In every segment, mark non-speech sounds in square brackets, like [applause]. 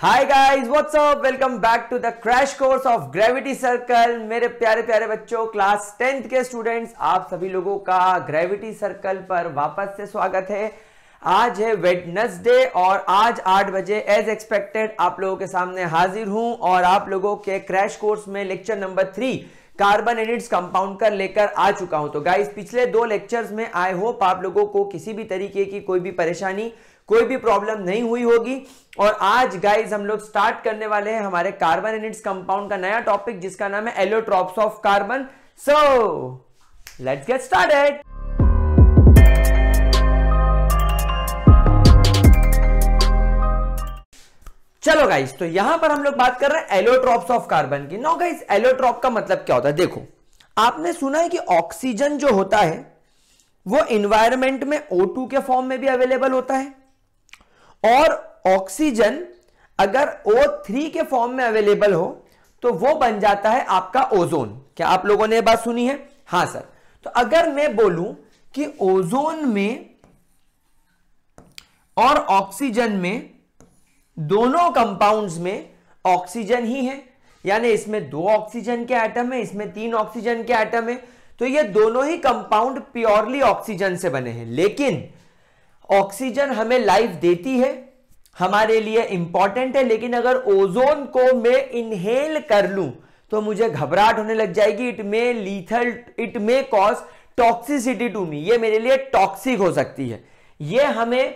Hi guys what's up welcome back to the crash course of gravity circle मेरे प्यारे प्यारे बच्चों क्लास टेंथ के स्टूडेंट्स आप सभी लोगों का ग्रेविटी सर्कल पर वापस से स्वागत है आज है वेडनेसडे और आज 8 बजे एज एक्सपेक्टेड आप लोगों के सामने हाजिर हूं और आप लोगों के क्रैश कोर्स में lecture number three carbon and its compound कर लेकर आ चुका हूं तो गाइस पिछले दो लेक्चर्स में आई होप आप लोगों को किसी भी तरीके की कोई भी परेशानी कोई भी प्रॉब्लम नहीं हुई होगी और आज गाइज हम लोग स्टार्ट करने वाले हैं हमारे कार्बन एनिड्स कंपाउंड का नया टॉपिक जिसका नाम है allotropes of carbon so let's get started चलो गाइज तो यहां पर हम लोग बात कर रहे हैं एलोट्रॉप्स ऑफ कार्बन की नो गाइज एलोट्रॉप का मतलब क्या होता है देखो आपने सुना है कि ऑक्सीजन जो होता है वो इन्वायरमेंट में O2 के फॉर्म में भी अवेलेबल होता है और ऑक्सीजन अगर O3 के फॉर्म में अवेलेबल हो तो वो बन जाता है आपका ओजोन क्या आप लोगों ने बात सुनी है हाँ सर तो अगर मैं बोलूं कि ओजोन में और ऑक्सीजन में दोनों कंपाउंड्स में ऑक्सीजन ही है यानी इसमें दो ऑक्सीजन के आइटम है इसमें तीन ऑक्सीजन के आइटम है तो ये दोनों ही कंपाउंड प्योरली ऑक्सीजन से बने हैं लेकिन ऑक्सीजन हमें लाइफ देती है हमारे लिए इंपॉर्टेंट है लेकिन अगर ओजोन को मैं इनहेल कर लूं तो मुझे घबराहट होने लग जाएगी it may lethal it may cause toxicity to me ये मेरे लिए टॉक्सिक हो सकती है ये हमें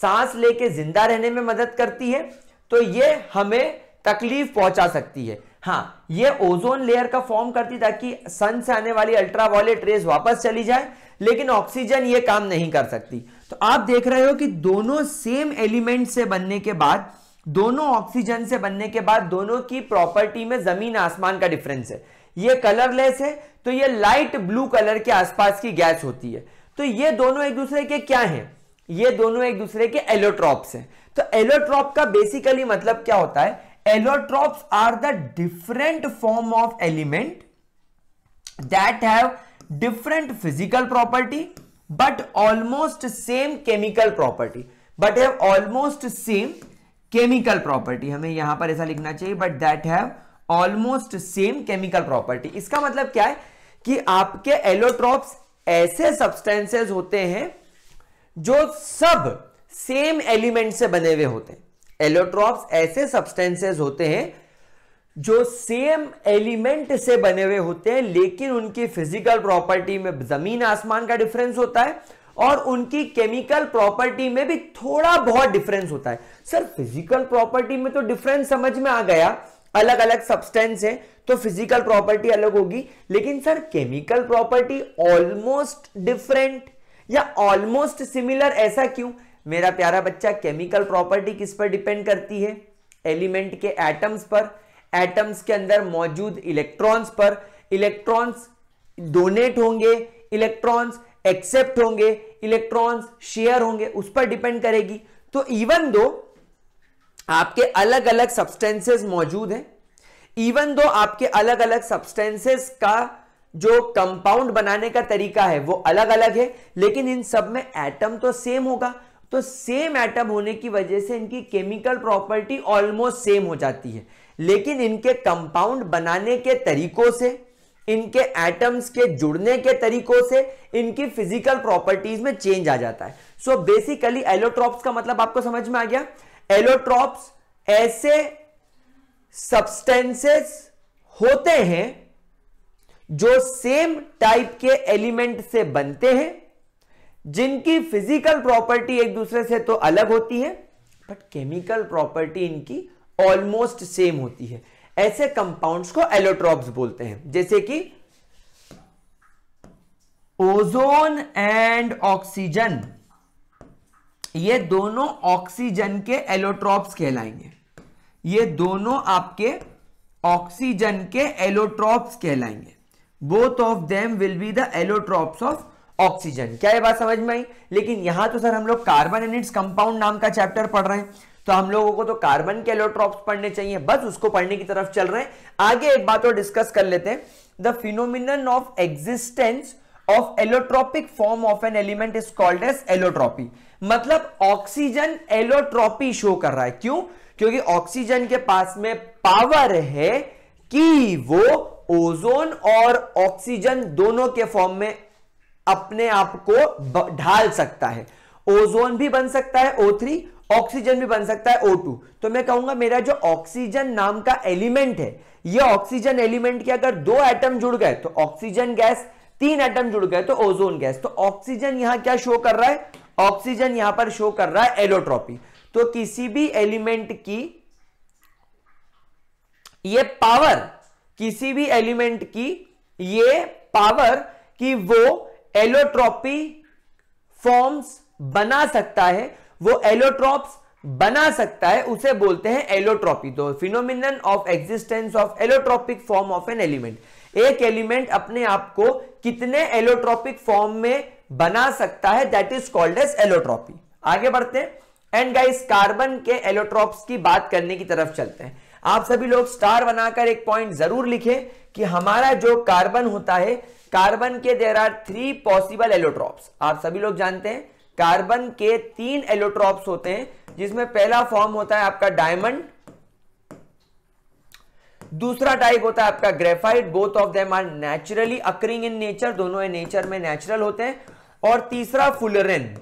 सांस लेके जिंदा रहने में मदद करती है तो ये हमें तकलीफ पहुंचा सकती है हाँ ये ओजोन लेयर का फॉर्म करती ताकि सन से आने वाली अल्ट्रावायलेट रेस वापस चली जाए लेकिन ऑक्सीजन ये काम नहीं कर सकती तो आप देख रहे हो कि दोनों सेम एलिमेंट से बनने के बाद दोनों ऑक्सीजन से बनने के बाद दोनों की प्रॉपर्टी में जमीन आसमान का डिफरेंस है ये कलरलेस है तो ये लाइट ब्लू कलर के आसपास की गैस होती है तो ये दोनों एक दूसरे के क्या हैं ये दोनों एक दूसरे के एलोट्रॉप्स हैं तो एलोट्रॉप का बेसिकली मतलब क्या होता है allotropes are the different form of element that have different physical property but almost same chemical property but have almost same chemical property हमें यहां पर ऐसा लिखना चाहिए but that have almost same chemical property इसका मतलब क्या है कि आपके एलोट्रॉप ऐसे सब्सटेंसेस होते हैं जो सब सेम एलिमेंट से बने हुए होते हैं एलोट्रॉप ऐसे सब्सटेंसेस होते हैं जो सेम एलिमेंट से बने हुए होते हैं लेकिन उनकी फिजिकल प्रॉपर्टी में जमीन आसमान का डिफरेंस होता है और उनकी केमिकल प्रॉपर्टी में भी थोड़ा बहुत डिफरेंस होता है सर फिजिकल प्रॉपर्टी में तो डिफरेंस समझ में आ गया अलग अलग सब्सटेंस है तो फिजिकल प्रॉपर्टी अलग होगी लेकिन sir chemical property almost different या ऑलमोस्ट सिमिलर ऐसा क्यों मेरा प्यारा बच्चा केमिकल प्रॉपर्टी किस पर डिपेंड करती है एलिमेंट के एटम्स पर एटम्स के अंदर मौजूद इलेक्ट्रॉन्स पर इलेक्ट्रॉन्स डोनेट होंगे इलेक्ट्रॉन्स एक्सेप्ट होंगे इलेक्ट्रॉन्स शेयर होंगे उस पर डिपेंड करेगी तो इवन दो आपके अलग अलग सब्सटेंसेस मौजूद हैं इवन दो आपके अलग अलग सब्सटेंसेस का जो कंपाउंड बनाने का तरीका है वो अलग अलग है लेकिन इन सब में एटम तो सेम होगा तो सेम एटम होने की वजह से इनकी केमिकल प्रॉपर्टी ऑलमोस्ट सेम हो जाती है लेकिन इनके कंपाउंड बनाने के तरीकों से इनके एटम्स के जुड़ने के तरीकों से इनकी फिजिकल प्रॉपर्टीज में चेंज आ जाता है सो बेसिकली एलोट्रॉप्स का मतलब आपको समझ में आ गया एलोट्रॉप्स ऐसे सब्सटेंसेस होते हैं जो सेम टाइप के एलिमेंट से बनते हैं जिनकी फिजिकल प्रॉपर्टी एक दूसरे से तो अलग होती है बट केमिकल प्रॉपर्टी इनकी ऑलमोस्ट सेम होती है ऐसे कंपाउंड्स को एलोट्रॉप्स बोलते हैं जैसे कि ओजोन एंड ऑक्सीजन ये दोनों ऑक्सीजन के एलोट्रॉप्स कहलाएंगे ये दोनों आपके ऑक्सीजन के एलोट्रॉप्स कहलाएंगे both of them will be the allotropes of oxygen क्या ये बात समझ में आई लेकिन यहां तो सर हम लोग कार्बन एनिट्स कंपाउंड नाम का चैप्टर पढ़ रहे हैं तो हम लोगों को तो कार्बन के एलोट्रॉप्स पढ़ने चाहिए बस उसको पढ़ने की तरफ चल रहे हैं आगे एक बात और डिस्कस कर लेते हैं the phenomenon of existence of allotropic form of an element is called as allotropy मतलब ऑक्सीजन एलोट्रॉपी शो कर रहा है क्यों क्योंकि ऑक्सीजन के पास में पावर है कि वो ओजोन और ऑक्सीजन दोनों के फॉर्म में अपने आप को ढाल सकता है ओजोन भी बन सकता है ओ ऑक्सीजन भी बन सकता है O2 तो मैं कहूंगा मेरा जो ऑक्सीजन नाम का एलिमेंट है ये ऑक्सीजन एलिमेंट के अगर दो एटम जुड़ गए तो ऑक्सीजन गैस तीन एटम जुड़ गए तो ओजोन गैस तो ऑक्सीजन यहां क्या शो कर रहा है ऑक्सीजन यहां पर शो कर रहा है एलोट्रॉपी तो किसी भी एलिमेंट की ये पावर किसी भी एलिमेंट की ये पावर कि वो एलोट्रॉपी फॉर्म्स बना सकता है वो एलोट्रॉप्स बना सकता है उसे बोलते हैं एलोट्रॉपी तो phenomenon of existence of allotropic form of an element एक एलिमेंट अपने आप को कितने एलोट्रॉपिक फॉर्म में बना सकता है that is called as allotropy आगे बढ़ते हैं एंड गाइस कार्बन के एलोट्रॉप्स की बात करने की तरफ चलते हैं आप सभी लोग स्टार बनाकर एक पॉइंट जरूर लिखें कि हमारा जो कार्बन होता है कार्बन के there are three possible allotropes आप सभी लोग जानते हैं कार्बन के तीन एलोट्रॉप्स होते हैं जिसमें पहला फॉर्म होता है आपका डायमंड दूसरा टाइप होता है आपका graphite both of them are naturally occurring in nature दोनों नेचर में नेचुरल होते हैं और तीसरा फुलरेन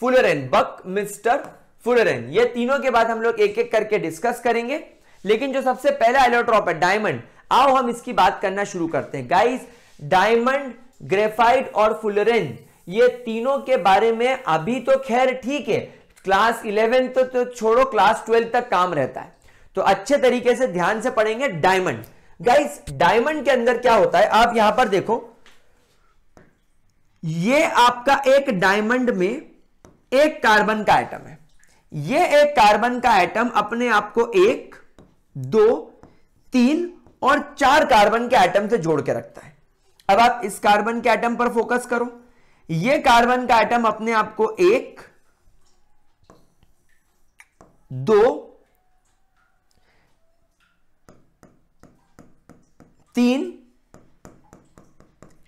फुलरेन बक मिस्टर फुलरेन ये तीनों के बाद हम लोग एक एक करके डिस्कस करेंगे लेकिन जो सबसे पहला एलोट्रॉप है डायमंड आओ हम इसकी बात करना शुरू करते हैं गाइस डायमंड ग्रेफाइट और फुलरेन ये तीनों के बारे में अभी तो खैर ठीक है क्लास इलेवन तो, तो छोड़ो क्लास ट्वेल्व तक काम रहता है तो अच्छे तरीके से ध्यान से पढ़ेंगे डायमंड गाइस डायमंड के अंदर क्या होता है आप यहां पर देखो ये आपका एक डायमंड में एक कार्बन का आइटम है ये एक कार्बन का आइटम अपने आप को एक दो तीन और चार कार्बन के आइटम से जोड़ के रखता है अब आप इस कार्बन के आइटम पर फोकस करो ये कार्बन का आइटम अपने आप को एक दो तीन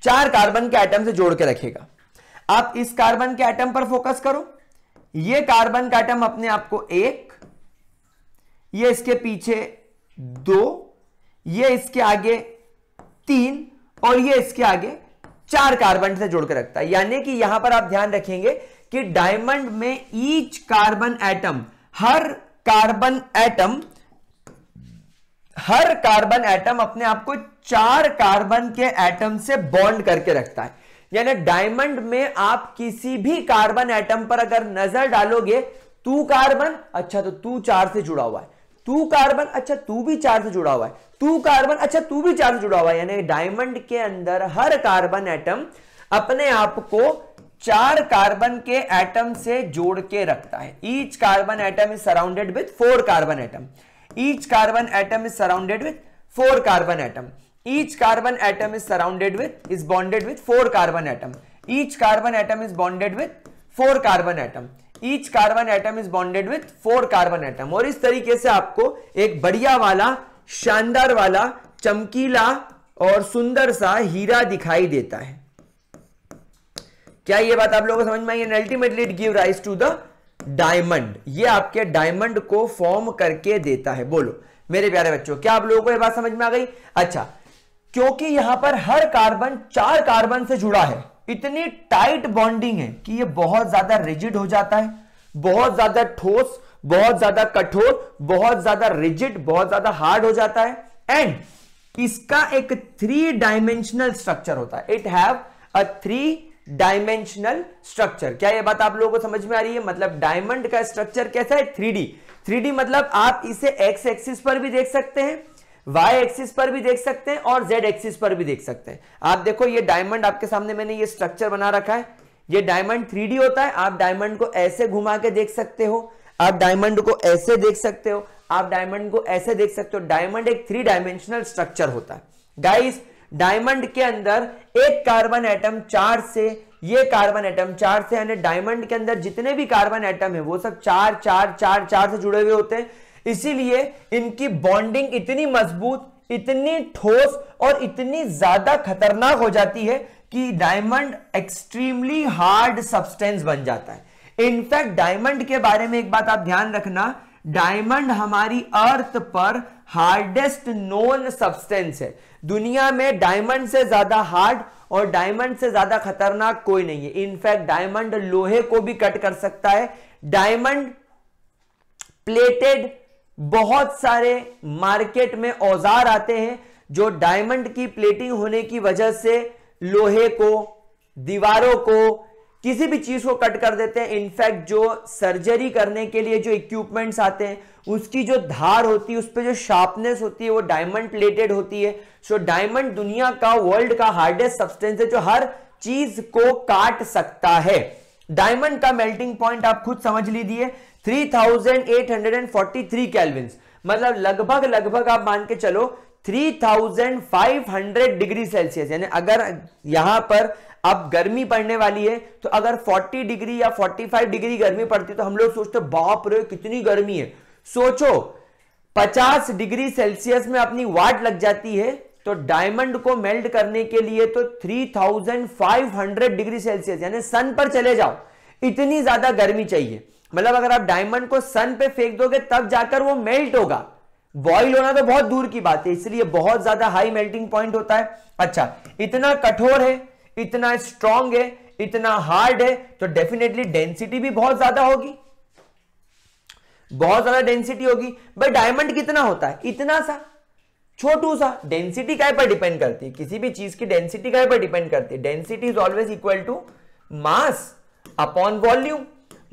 चार कार्बन के आइटम से जोड़ के रखेगा आप इस कार्बन के आइटम पर फोकस करो ये कार्बन का आइटम अपने आप को एक ये इसके पीछे दो ये इसके आगे तीन और ये इसके आगे चार कार्बन से जोड़कर रखता है यानी कि यहां पर आप ध्यान रखेंगे कि डायमंड में ईच कार्बन एटम हर कार्बन एटम हर कार्बन एटम अपने आप को चार कार्बन के एटम से बॉन्ड करके रखता है यानी डायमंड में आप किसी भी कार्बन एटम पर अगर नजर डालोगे तू कार्बन अच्छा तो तू चार से जुड़ा हुआ है तू कार्बन अच्छा तू भी चार से जुड़ा हुआ है तू कार्बन अच्छा तू भी चार से जुड़ा हुआ है यानी डायमंड के अंदर हर कार्बन एटम अपने आप को चार कार्बन के एटम से जोड़ के रखता है each carbon atom is surrounded with four carbon atom each carbon atom is surrounded with four carbon atom each carbon atom is surrounded with is bonded with four carbon atom each carbon atom is bonded with four carbon atom each carbon atom is bonded with four carbon atom और इस तरीके से आपको एक बढ़िया वाला शानदार वाला चमकीला और सुंदर सा हीरा दिखाई देता है क्या ये बात आप लोगों को समझ में आई and ultimately it give rise to the diamond ये आपके डायमंड को फॉर्म करके देता है बोलो मेरे प्यारे बच्चों क्या आप लोगों को यह बात समझ में आ गई अच्छा क्योंकि यहां पर हर कार्बन चार कार्बन से जुड़ा है इतनी टाइट बॉन्डिंग है कि ये बहुत ज्यादा रिजिड हो जाता है बहुत ज्यादा ठोस बहुत ज्यादा कठोर बहुत ज्यादा रिजिड बहुत ज्यादा हार्ड हो जाता है एंड इसका एक थ्री डायमेंशनल स्ट्रक्चर होता है it have a three dimensional structure क्या ये बात आप लोगों को समझ में आ रही है मतलब डायमंड का स्ट्रक्चर कैसा है थ्री डी थ्री डी मतलब आप इसे एक्स एक्सिस पर भी देख सकते हैं वाई एक्सिस पर भी देख सकते हैं और जेड एक्सिस पर भी देख सकते हैं आप देखो ये डायमंड आपके सामने मैंने ये स्ट्रक्चर बना रखा है ये डायमंड थ्री होता है आप डायमंड को ऐसे घुमा के देख सकते हो आप डायमंड को ऐसे देख सकते हो आप डायमंड को ऐसे देख सकते हो डायमंड एक थ्री डायमेंशनल स्ट्रक्चर होता है गाइस डायमंड के अंदर एक कार्बन एटम चार से ये कार्बन एटम चार से यानी डायमंड के अंदर जितने भी कार्बन एटम है वो सब चार चार चार चार से जुड़े हुए होते हैं इसीलिए इनकी बॉन्डिंग इतनी मजबूत इतनी ठोस और इतनी ज्यादा खतरनाक हो जाती है कि डायमंड एक्सट्रीमली हार्ड सब्सटेंस बन जाता है इनफैक्ट डायमंड के बारे में एक बात आप ध्यान रखना डायमंड हमारी अर्थ पर हार्डेस्ट नोन सब्सटेंस है दुनिया में डायमंड से ज्यादा हार्ड और डायमंड से ज्यादा खतरनाक कोई नहीं है इनफैक्ट डायमंड लोहे को भी कट कर सकता है डायमंड प्लेटेड बहुत सारे मार्केट में औजार आते हैं जो डायमंड की प्लेटिंग होने की वजह से लोहे को दीवारों को किसी भी चीज को कट कर देते हैं इनफैक्ट जो सर्जरी करने के लिए जो इक्विपमेंट्स आते हैं उसकी जो धार होती है उस पर जो शार्पनेस होती है वो डायमंड प्लेटेड होती है सो डायमंड दुनिया का वर्ल्ड का हार्डेस्ट सब्सटेंस है जो हर चीज को काट सकता है डायमंड का मेल्टिंग पॉइंट आप खुद समझ लीजिए 3843 केल्विंस मतलब लगभग लगभग आप मान के चलो 3500 डिग्री सेल्सियस यानी अगर यहां पर अब गर्मी पड़ने वाली है तो अगर 40 डिग्री या 45 डिग्री गर्मी पड़ती तो हम लोग सोचते बाप रे कितनी गर्मी है सोचो 50 डिग्री सेल्सियस में अपनी वाट लग जाती है तो डायमंड को मेल्ट करने के लिए तो 3500 डिग्री सेल्सियस यानी सन पर चले जाओ इतनी ज्यादा गर्मी चाहिए मतलब अगर आप डायमंड को सन पे फेंक दोगे तब जाकर वो मेल्ट होगा बॉइल होना तो बहुत दूर की बात है इसलिए बहुत ज्यादा हाई मेल्टिंग पॉइंट होता है अच्छा इतना कठोर है इतना स्ट्रांग है इतना हार्ड है तो डेफिनेटली डेंसिटी भी बहुत ज्यादा होगी बहुत ज्यादा डेंसिटी होगी भाई डायमंड कितना होता है इतना सा छोटू सा डेंसिटी काय पर डिपेंड करती है किसी भी चीज की डेंसिटी काय पर डिपेंड करती है density is always equal to mass upon volume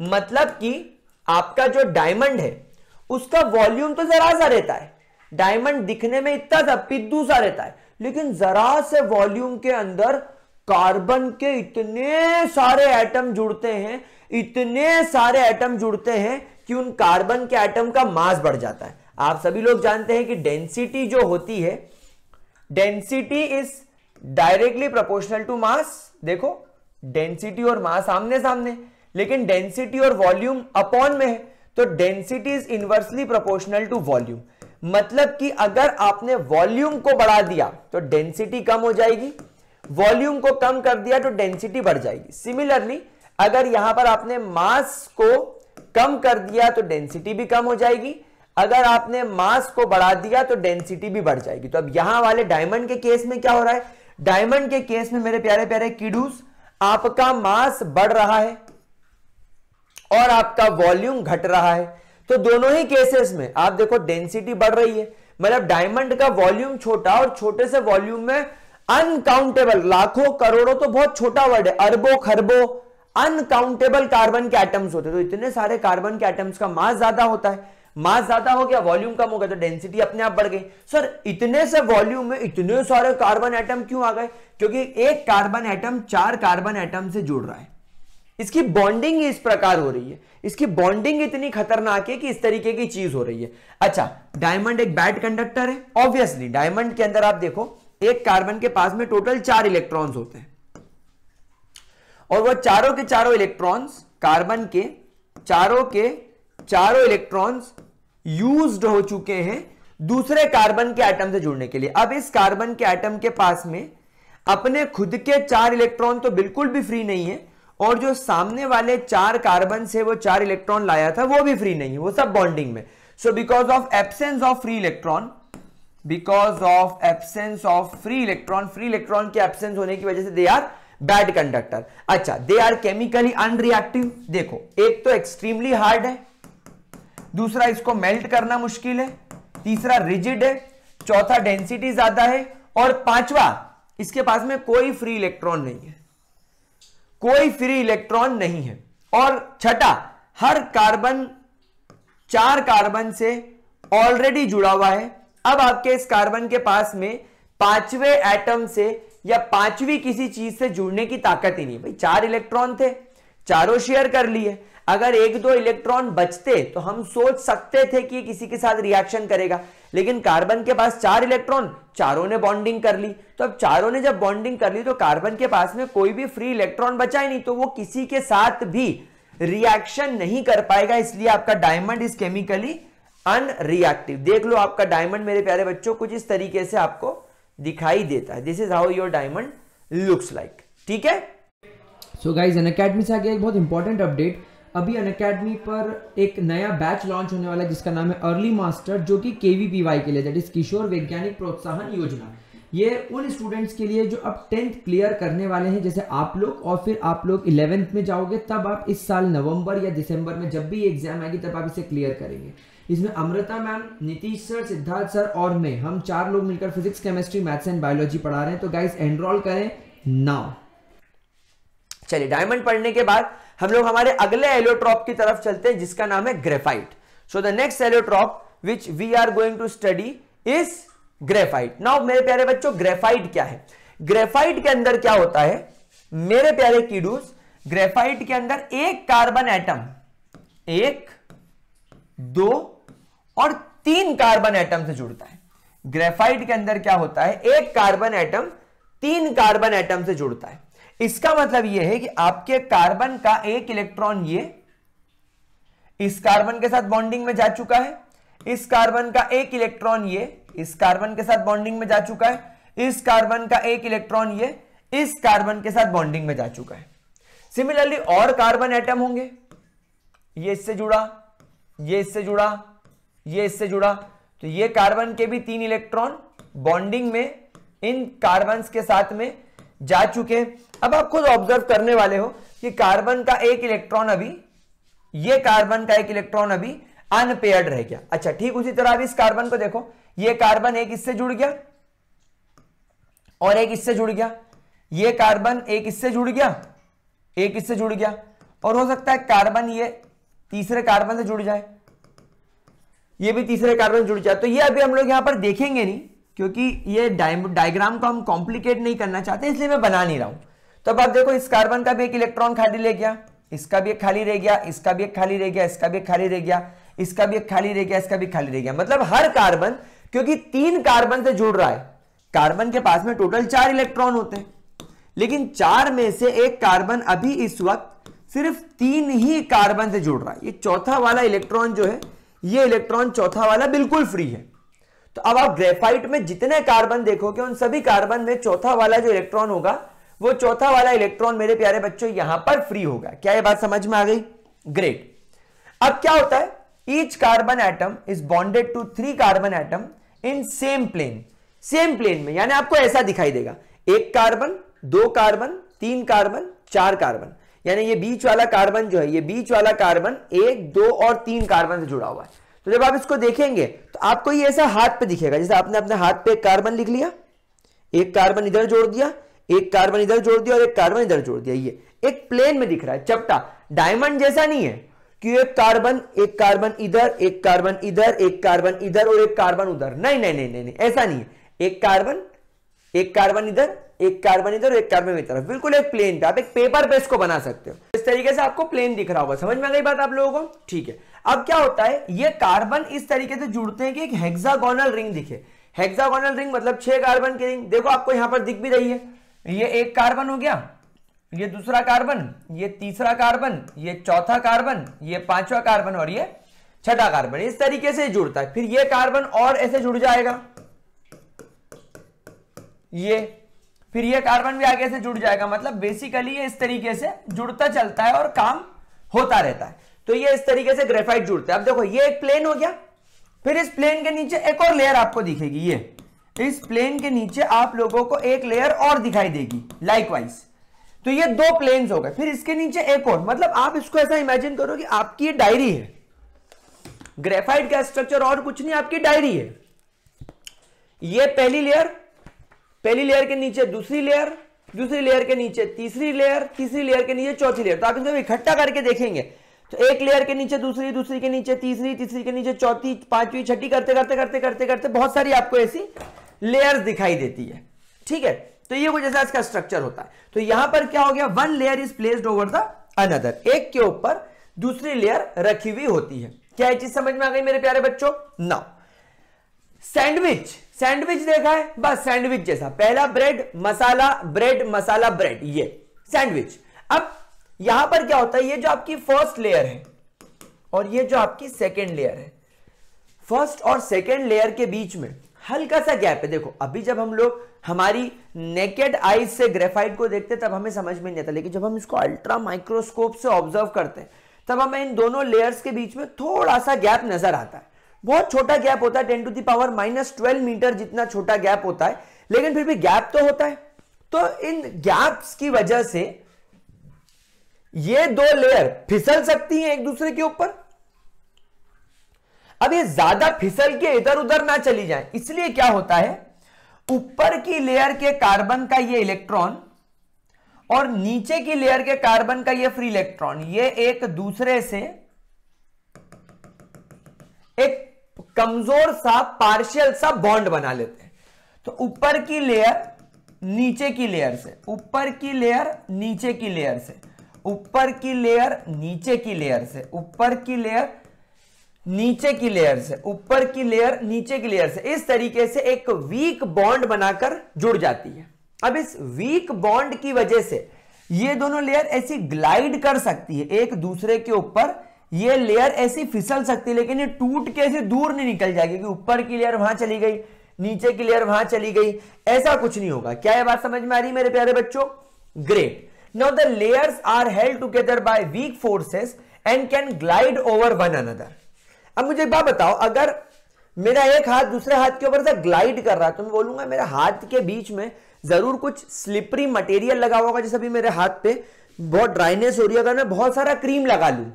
मतलब कि आपका जो डायमंड है उसका वॉल्यूम तो जरा सा रहता है डायमंड दिखने में इतना सा पिद्दू सा रहता है लेकिन जरा से वॉल्यूम के अंदर कार्बन के इतने सारे एटम जुड़ते हैं इतने सारे एटम जुड़ते हैं कि उन कार्बन के एटम का मास बढ़ जाता है आप सभी लोग जानते हैं कि डेंसिटी जो होती है density is directly proportional to mass देखो डेंसिटी और मास आमने सामने लेकिन डेंसिटी और वॉल्यूम अपॉन में है तो density is inversely proportional to volume मतलब कि अगर आपने वॉल्यूम को बढ़ा दिया तो डेंसिटी कम हो जाएगी वॉल्यूम को कम कर दिया तो डेंसिटी बढ़ जाएगी सिमिलरली अगर यहां पर आपने मास को कम कर दिया तो डेंसिटी भी कम हो जाएगी अगर आपने मास को बढ़ा दिया तो डेंसिटी भी बढ़ जाएगी तो अब यहां वाले डायमंड के केस में क्या हो रहा है डायमंड के केस में मेरे प्यारे प्यारे किडूस आपका मास बढ़ रहा है और आपका वॉल्यूम घट रहा है तो दोनों ही केसेस में आप देखो डेंसिटी बढ़ रही है मतलब डायमंड का वॉल्यूम छोटा और छोटे से वॉल्यूम में अनकाउंटेबल लाखों करोड़ों तो बहुत छोटा वर्ड है अरबों खरबों अनकाउंटेबल कार्बन के एटम्स होते तो इतने सारे कार्बन के एटम्स का मास ज्यादा होता है मास ज्यादा हो गया वॉल्यूम कम हो गया तो डेंसिटी अपने आप बढ़ गई सर इतने से वॉल्यूम में इतने सारे कार्बन एटम क्यों आ गए क्योंकि एक कार्बन एटम चार कार्बन एटम से जुड़ रहा है इसकी बॉन्डिंग इस प्रकार हो रही है इसकी बॉन्डिंग इतनी खतरनाक है कि इस तरीके की चीज हो रही है अच्छा डायमंड एक बैड कंडक्टर है ऑब्वियसली डायमंड के अंदर आप देखो एक कार्बन के पास में टोटल चार इलेक्ट्रॉन्स होते हैं और वह चारों के चारों इलेक्ट्रॉन्स कार्बन के चारों के चारों इलेक्ट्रॉन्स यूज हो चुके हैं दूसरे कार्बन के आइटम से जुड़ने के लिए अब इस कार्बन के आइटम के पास में अपने खुद के चार इलेक्ट्रॉन तो बिल्कुल भी फ्री नहीं है और जो सामने वाले चार कार्बन से वो चार इलेक्ट्रॉन लाया था वो भी फ्री नहीं है वो सब बॉन्डिंग में so because of absence of free electron because of absence of free electron free electron के एबसेंस होने की वजह से दे आर बैड कंडक्टर अच्छा दे आर केमिकली अनरिएक्टिव देखो एक तो एक्सट्रीमली हार्ड है दूसरा इसको मेल्ट करना मुश्किल है तीसरा रिजिड है चौथा डेंसिटी ज्यादा है और पांचवा इसके पास में कोई फ्री इलेक्ट्रॉन नहीं है कोई फ्री इलेक्ट्रॉन नहीं है और छठा हर कार्बन चार कार्बन से ऑलरेडी जुड़ा हुआ है अब आपके इस कार्बन के पास में पांचवें एटम से या पांचवी किसी चीज से जुड़ने की ताकत ही नहीं भाई चार इलेक्ट्रॉन थे चारों शेयर कर लिए अगर एक दो इलेक्ट्रॉन बचते तो हम सोच सकते थे कि किसी के साथ रिएक्शन करेगा लेकिन कार्बन के पास चार इलेक्ट्रॉन चारों ने बॉन्डिंग कर ली तो अब चारों ने जब बॉन्डिंग कर ली तो कार्बन के पास में कोई भी फ्री इलेक्ट्रॉन बचा ही नहीं तो वो किसी के साथ भी रिएक्शन नहीं कर पाएगा इसलिए आपका डायमंड इज केमिकली अनरिएक्टिव देख लो आपका डायमंड मेरे प्यारे बच्चों कुछ इस तरीके से आपको दिखाई देता है this is how your diamond looks like ठीक है सो गाइज एन अकेडमी से आगे एक बहुत इंपॉर्टेंट अपडेट अभी अन अकेडमी पर एक नया बैच लॉन्च होने वाला है जिसका नाम है अर्ली मास्टर जो कि के के लिए दैट इज किशोर वैज्ञानिक प्रोत्साहन योजना ये उन स्टूडेंट्स के लिए जो अब टेंथ क्लियर करने वाले हैं जैसे आप लोग और फिर आप लोग इलेवेंथ में जाओगे तब आप इस साल नवंबर या दिसंबर में जब भी एग्जाम आएगी तब आप इसे क्लियर करेंगे इसमें Amrita ma'am Nitish sir Siddharth sir और मैं हम चार लोग मिलकर physics chemistry maths and biology पढ़ा रहे हैं तो गाइज एनरोल करें नाउ चलिए डायमंड पढ़ने के बाद हम लोग हमारे अगले एलोट्रॉप की तरफ चलते हैं जिसका नाम है graphite so the next allotrope which we are going to study is graphite now मेरे प्यारे बच्चों ग्रेफाइट क्या है ग्रेफाइट के अंदर क्या होता है मेरे प्यारे कीडूस ग्रेफाइट के अंदर एक कार्बन एटम एक दो और तीन कार्बन एटम से जुड़ता है ग्रेफाइट के अंदर क्या होता है एक कार्बन एटम तीन कार्बन एटम से जुड़ता है इसका मतलब यह है कि आपके कार्बन का एक इलेक्ट्रॉन ये इस कार्बन के साथ बॉन्डिंग में जा चुका है इस कार्बन का एक इलेक्ट्रॉन ये इस कार्बन के साथ बॉन्डिंग में जा चुका है इस कार्बन का एक इलेक्ट्रॉन ये इस कार्बन के साथ बॉन्डिंग में जा चुका है सिमिलरली और कार्बन एटम होंगे ये इससे जुड़ा ये इससे जुड़ा ये इससे जुड़ा तो ये कार्बन के भी तीन इलेक्ट्रॉन बॉन्डिंग में इन कार्बन के साथ में जा चुके हैं अब आप खुद ऑब्जर्व करने वाले हो कि कार्बन का एक इलेक्ट्रॉन अभी ये कार्बन का एक इलेक्ट्रॉन अभी अनपेयर्ड रह गया अच्छा ठीक उसी तरह अब इस कार्बन को देखो ये कार्बन एक इससे जुड़ गया और एक इससे जुड़ गया ये कार्बन एक इससे जुड़ गया एक इससे जुड़ गया और हो सकता है कार्बन ये तीसरे कार्बन से जुड़ जाए ये भी तीसरे कार्बन जुड़ जाए तो ये अभी हम लोग यहां पर देखेंगे नहीं क्योंकि ये डायग्राम को हम कॉम्प्लिकेट नहीं करना चाहते इसलिए मैं बना नहीं रहा हूं तो अब आप देखो इस कार्बन का भी एक इलेक्ट्रॉन खाली रह गया इसका भी एक खाली रह गया इसका भी एक खाली रह गया इसका भी एक खाली रह गया इसका भी एक खाली रह गया इसका भी खाली रह गया मतलब हर कार्बन क्योंकि तीन कार्बन से जुड़ रहा है कार्बन के पास में टोटल चार इलेक्ट्रॉन होते हैं लेकिन चार में से एक कार्बन अभी इस वक्त सिर्फ तीन ही कार्बन से जुड़ रहा है ये चौथा वाला इलेक्ट्रॉन जो है ये इलेक्ट्रॉन चौथा वाला बिल्कुल फ्री है तो अब आप ग्रेफाइट में जितने कार्बन देखोगे उन सभी कार्बन में चौथा वाला जो इलेक्ट्रॉन होगा वो चौथा वाला इलेक्ट्रॉन मेरे प्यारे बच्चों यहां पर फ्री होगा क्या ये बात समझ में आ गई ग्रेट अब क्या होता है each carbon atom is bonded to three carbon atom in same plane same plane में यानी आपको ऐसा दिखाई देगा एक कार्बन दो कार्बन तीन कार्बन चार कार्बन यानी ये बीच वाला कार्बन जो है ये बीच वाला कार्बन एक दो और तीन कार्बन से जुड़ा हुआ है तो जब आप इसको देखेंगे तो आपको ये ऐसा हाथ पे दिखेगा जैसे आपने अपने हाथ पे एक कार्बन लिख लिया एक कार्बन इधर जोड़ दिया एक कार्बन इधर जोड़ दिया और एक कार्बन इधर जोड़ दिया ये एक प्लेन में दिख रहा है चपटा डायमंड जैसा नहीं है कि एक कार्बन एक कार्बन इधर एक कार्बन इधर एक कार्बन इधर और एक कार्बन उधर नहीं नहीं नहीं नहीं ऐसा नहीं है एक कार्बन एक कार्बन इधर एक कार्बन इधर एक कार्बन इधर बिल्कुल एक प्लेन पे आप एक पेपर पे इसको बना सकते हो इस तरीके से आपको प्लेन दिख रहा होगा समझ में आ गई बात आप लोगों को ठीक है अब क्या होता है ये कार्बन इस तरीके से जुड़ते हैं कि एक हेक्सागोनल रिंग दिखे हेक्सागोनल रिंग मतलब छह कार्बन की रिंग देखो आपको यहां पर दिख भी रही है ये एक कार्बन हो गया ये दूसरा कार्बन ये तीसरा कार्बन ये चौथा कार्बन ये पांचवा कार्बन और ये छठा कार्बन इस तरीके से जुड़ता है फिर ये कार्बन और ऐसे जुड़ जाएगा ये फिर ये कार्बन भी आगे से जुड़ जाएगा मतलब बेसिकली ये इस तरीके से जुड़ता चलता है और काम होता रहता है तो ये इस तरीके से ग्रेफाइट जुड़ते हैं अब देखो ये एक प्लेन हो गया फिर इस प्लेन के नीचे एक और लेयर आपको दिखेगी ये इस प्लेन के नीचे आप लोगों को एक लेयर और दिखाई देगी लाइकवाइज तो ये दो प्लेन हो गए फिर इसके नीचे एक और मतलब आप इसको ऐसा इमेजिन करो कि आपकी ये डायरी है ग्रेफाइट का स्ट्रक्चर और कुछ नहीं आपकी डायरी है ये पहली लेयर पहली लेयर के नीचे दूसरी लेयर दूसरी लेयर के नीचे तीसरी लेयर तीसरी लेयर के नीचे चौथी लेयर तो आप इनको इकट्ठा करके देखेंगे तो एक लेयर के नीचे दूसरी दूसरी के नीचे तीसरी तीसरी के नीचे चौथी पांचवी छठी करते करते करते करते करते बहुत सारी आपको ऐसी लेयर्स दिखाई देती है ठीक है तो ये कुछ ऐसा इसका स्ट्रक्चर होता है तो यहां पर क्या हो गया one layer is placed over the another एक के ऊपर दूसरी लेयर रखी हुई होती है क्या ये चीज समझ में आ गई मेरे प्यारे बच्चों नाउ सैंडविच सैंडविच देखा है बस सैंडविच जैसा पहला bread masala bread masala bread ये सैंडविच अब यहां पर क्या होता है ये जो आपकी फर्स्ट लेयर है और ये जो आपकी सेकेंड लेयर है फर्स्ट और सेकेंड लेयर के बीच में हल्का सा गैप है देखो अभी जब हम लोग हमारी नेकेड आईज से ग्रेफाइट को देखते तब हमें समझ में नहीं आता लेकिन जब हम इसको अल्ट्रा माइक्रोस्कोप से ऑब्जर्व करते हैं तब हमें इन दोनों लेयर्स के बीच में थोड़ा सा गैप नजर आता है बहुत छोटा गैप होता है ten to the power minus twelve metre जितना छोटा गैप होता है लेकिन फिर भी गैप तो होता है तो इन गैप्स की वजह से ये दो लेयर फिसल सकती हैं एक दूसरे के ऊपर अब ये ज्यादा फिसल के इधर उधर ना चली जाए इसलिए क्या होता है ऊपर की लेयर के कार्बन का ये इलेक्ट्रॉन और नीचे की लेयर के कार्बन का ये फ्री इलेक्ट्रॉन ये एक दूसरे से एक कमजोर सा पार्शियल सा बॉन्ड बना लेते हैं तो ऊपर की लेयर नीचे की लेयर से ऊपर की लेयर नीचे की लेयर से ऊपर की लेयर नीचे की लेयर से ऊपर की लेयर नीचे की लेयर से ऊपर की लेयर नीचे की लेयर से इस तरीके से एक वीक बॉन्ड बनाकर जुड़ जाती है अब इस वीक बॉन्ड की वजह से ये दोनों लेयर ऐसी ग्लाइड कर सकती है एक दूसरे के ऊपर ये लेयर ऐसी फिसल सकती है लेकिन ये टूट के ऐसे दूर नहीं निकल जाएगी कि ऊपर की लेयर वहां चली गई नीचे की लेयर वहां चली गई ऐसा कुछ नहीं होगा क्या यह बात समझ में आ रही मेरे प्यारे बच्चों great Now the layers are held together by weak forces and can glide over one another. अब मुझे एक बात बताओ अगर मेरा एक हाथ दूसरे हाथ के ऊपर से ग्लाइड कर रहा है तो मैं बोलूंगा मेरे हाथ के बीच में जरूर कुछ स्लिपरी मटेरियल लगा हुआ जैसे अभी मेरे हाथ पे बहुत ड्राइनेस हो रही है अगर मैं बहुत सारा क्रीम लगा लूं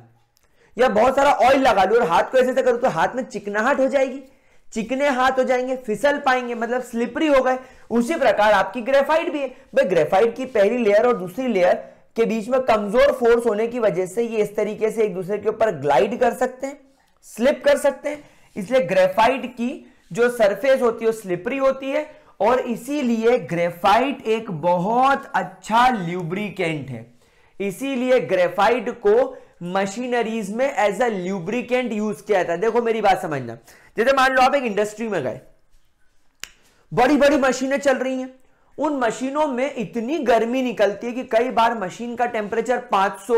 या बहुत सारा ऑयल लगा लूं और हाथ को ऐसे ऐसे करूं तो हाथ में चिकनाहट हो जाएगी चिकने हाथ हो जाएंगे फिसल पाएंगे मतलब स्लिपरी हो गए उसी प्रकार आपकी ग्रेफाइट भी है भाई ग्रेफाइट की पहली लेयर और दूसरी लेयर के बीच में कमजोर फोर्स होने की वजह से ये इस तरीके से एक दूसरे के ऊपर ग्लाइड कर सकते हैं स्लिप कर सकते हैं इसलिए ग्रेफाइट की जो सरफेस होती है वो स्लिपरी होती है और इसीलिए ग्रेफाइट एक बहुत अच्छा ल्यूब्रिकेंट है इसीलिए ग्रेफाइट को मशीनरीज में एज अ ल्यूब्रिकेंट यूज किया जाता है देखो मेरी बात समझना जैसे मान लो आप एक इंडस्ट्री में गए बड़ी बड़ी मशीनें चल रही हैं उन मशीनों में इतनी गर्मी निकलती है कि कई बार मशीन का टेम्परेचर 500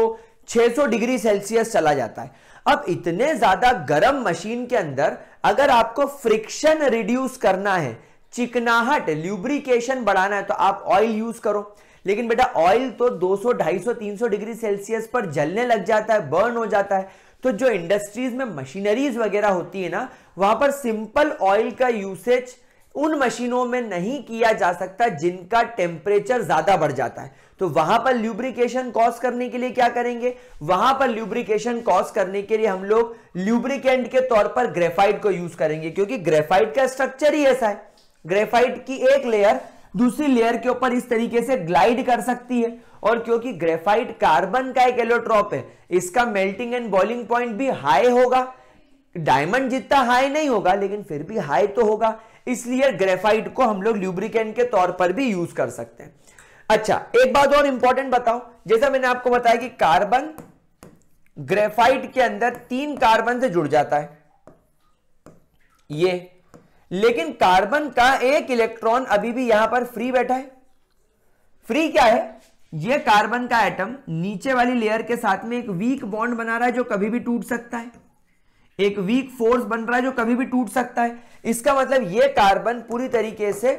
600 डिग्री सेल्सियस चला जाता है अब इतने ज्यादा गर्म मशीन के अंदर अगर आपको फ्रिक्शन रिड्यूस करना है चिकनाहट ल्यूब्रिकेशन बढ़ाना है तो आप ऑयल यूज करो लेकिन बेटा ऑयल तो 200 250 300 डिग्री सेल्सियस पर जलने लग जाता है बर्न हो जाता है तो जो इंडस्ट्रीज में मशीनरीज वगैरह होती है ना वहां पर सिंपल ऑयल का यूसेज उन मशीनों में नहीं किया जा सकता जिनका टेम्परेचर ज्यादा बढ़ जाता है तो वहां पर ल्यूब्रिकेशन कॉज करने के लिए क्या करेंगे वहां पर ल्यूब्रिकेशन कॉज करने के लिए हम लोग ल्यूब्रिकेंट के तौर पर ग्रेफाइट को यूज करेंगे क्योंकि ग्रेफाइट का स्ट्रक्चर ही ऐसा है ग्रेफाइट की एक लेयर दूसरी लेयर के ऊपर इस तरीके से ग्लाइड कर सकती है और क्योंकि ग्रेफाइट कार्बन का एक एलोट्रॉप है इसका मेल्टिंग एंड बॉइलिंग पॉइंट भी हाई होगा डायमंड जितना हाई नहीं होगा लेकिन फिर भी हाई तो होगा इसलिए ग्रेफाइट को हम लोग ल्यूब्रिकेंट के तौर पर भी यूज कर सकते हैं अच्छा एक बात और इंपॉर्टेंट बताओ जैसा मैंने आपको बताया कि कार्बन ग्रेफाइट के अंदर तीन कार्बन से जुड़ जाता है ये लेकिन कार्बन का एक इलेक्ट्रॉन अभी भी यहां पर फ्री बैठा है फ्री क्या है ये कार्बन का एटम नीचे वाली लेयर के साथ में एक वीक बॉन्ड बना रहा है जो कभी भी टूट सकता है एक वीक फोर्स बन रहा है जो कभी भी टूट सकता है इसका मतलब ये कार्बन पूरी तरीके से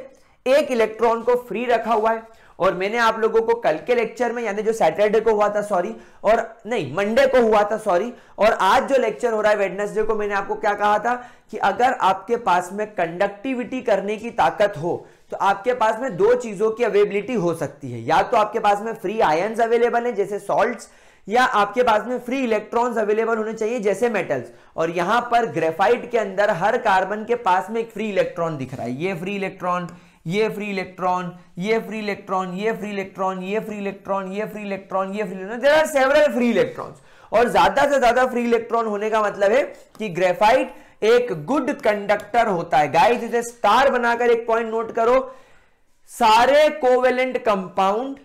एक इलेक्ट्रॉन को फ्री रखा हुआ है और मैंने आप लोगों को कल के लेक्चर में यानी जो सैटरडे को हुआ था सॉरी और नहीं मंडे को हुआ था सॉरी और आज जो लेक्चर हो रहा है वेडनेसडे को मैंने आपको क्या कहा था कि अगर आपके पास में कंडक्टिविटी करने की ताकत हो तो आपके पास में दो चीज़ों की अवेबिलिटी हो सकती है या तो आपके पास में फ्री आयन अवेलेबल है जैसे सॉल्ट या आपके पास में फ्री इलेक्ट्रॉन्स अवेलेबल होने चाहिए जैसे मेटल्स और यहां पर ग्रेफाइट के अंदर हर कार्बन के पास में एक फ्री इलेक्ट्रॉन दिख रहा है ये फ्री इलेक्ट्रॉन ये फ्री इलेक्ट्रॉन ये फ्री इलेक्ट्रॉन ये फ्री इलेक्ट्रॉन ये फ्री इलेक्ट्रॉन ये फ्री इलेक्ट्रॉन ये free electron there are several free electron और ज्यादा से ज्यादा फ्री इलेक्ट्रॉन होने का मतलब है कि ग्रेफाइट एक गुड कंडक्टर होता है गाइस इसे स्टार बनाकर एक पॉइंट नोट करो सारे कोवेलेंट कंपाउंड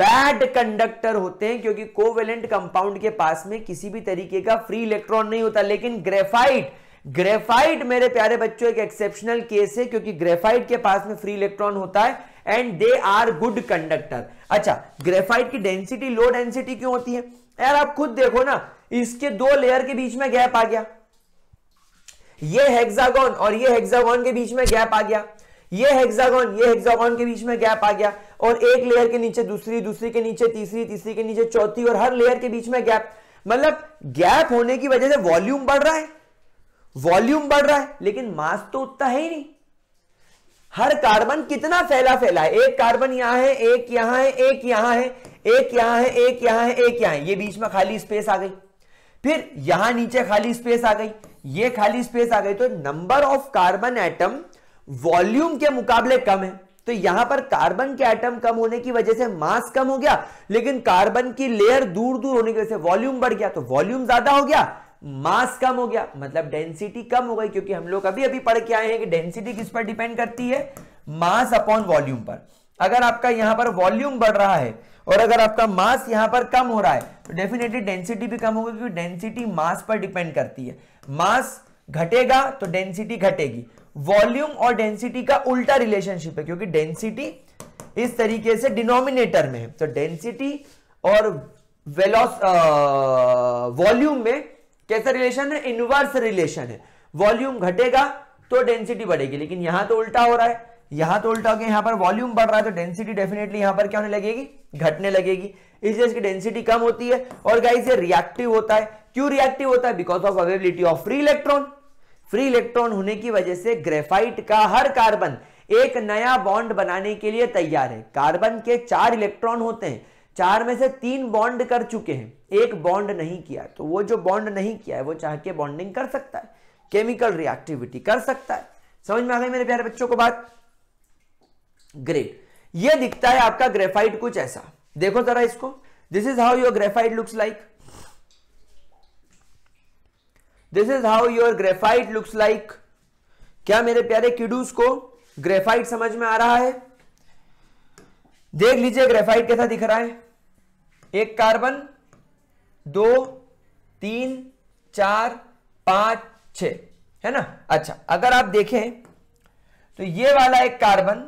बैड कंडक्टर होते हैं क्योंकि कोवेलेंट कंपाउंड के पास में किसी भी तरीके का फ्री इलेक्ट्रॉन नहीं होता लेकिन ग्रेफाइट ग्रेफाइट मेरे प्यारे बच्चों एक एक्सेप्शनल केस है क्योंकि ग्रेफाइट के पास में फ्री इलेक्ट्रॉन होता है and they are good conductor अच्छा ग्रेफाइट की डेंसिटी लो डेंसिटी क्यों होती है यार आप खुद देखो ना इसके दो लेयर के बीच में गैप आ गया ये हेक्सागोन और ये हेक्सागोन के बीच में गैप आ गया ये हेक्सागोन ये हेक्सागोन के बीच में गैप आ गया और एक लेयर के नीचे दूसरी दूसरी के नीचे तीसरी तीसरी के नीचे चौथी और हर लेयर के बीच में गैप मतलब गैप होने की वजह से वॉल्यूम बढ़ रहा है वॉल्यूम बढ़ रहा है लेकिन मास तो उतना है ही नहीं हर कार्बन कितना फैला फैला है एक कार्बन यहां है एक यहां है एक यहां है एक यहां है एक यहां है एक यहां है ये बीच में खाली स्पेस आ गई फिर यहां नीचे खाली स्पेस आ गई ये खाली स्पेस आ गई तो number of carbon atom volume के मुकाबले कम है तो यहां पर कार्बन के एटम कम होने की वजह से मास कम हो गया लेकिन कार्बन की लेयर दूर दूर होने की वजह से वॉल्यूम बढ़ गया तो वॉल्यूम ज्यादा हो गया मास कम हो गया मतलब डेंसिटी कम हो गई क्योंकि हम लोग अभी अभी पढ़ के आए हैं कि डेंसिटी किस पर डिपेंड करती है मास अपॉन वॉल्यूम पर अगर आपका यहां पर वॉल्यूम बढ़ रहा है और अगर आपका मास यहां पर कम हो रहा है तो डेफिनेटली डेंसिटी भी कम होगी क्योंकि डेंसिटी मास पर डिपेंड करती है मास घटेगा तो डेंसिटी घटेगी वॉल्यूम और डेंसिटी का उल्टा रिलेशनशिप है क्योंकि डेंसिटी इस तरीके से डिनोमिनेटर में है तो डेंसिटी और वेलोस वॉल्यूम में कैसा रिलेशन है इनवर्स रिलेशन है वॉल्यूम घटेगा तो डेंसिटी बढ़ेगी लेकिन यहां तो उल्टा हो रहा है यहां तो उल्टा हो गया पर वॉल्यूम बढ़ रहा है तो डेंसिटी डेफिनेटली यहां पर क्या होने लगेगी घटने लगेगी इसलिए इसकी डेंसिटी कम होती है और गाइस ये रिएक्टिव होता है क्यों रिएक्टिव होता है because of availability of free electron free electron होने की वजह से ग्रेफाइट का हर कार्बन एक नया बॉन्ड बनाने के लिए तैयार है कार्बन के चार इलेक्ट्रॉन होते हैं चार में से तीन बॉन्ड कर चुके हैं एक बॉन्ड नहीं किया तो वो जो बॉन्ड नहीं किया है वो चाह के बॉन्डिंग कर सकता है केमिकल रिएक्टिविटी कर सकता है समझ में आ गई मेरे प्यारे बच्चों को बात ग्रेट ये दिखता है आपका ग्रेफाइट कुछ ऐसा देखो जरा इसको this is how your graphite looks like this is how your graphite looks like क्या मेरे प्यारे किडूस को ग्रेफाइट समझ में आ रहा है देख लीजिए ग्रेफाइट कैसा दिख रहा है एक कार्बन दो तीन चार पांच छ है ना अच्छा अगर आप देखें तो ये वाला एक कार्बन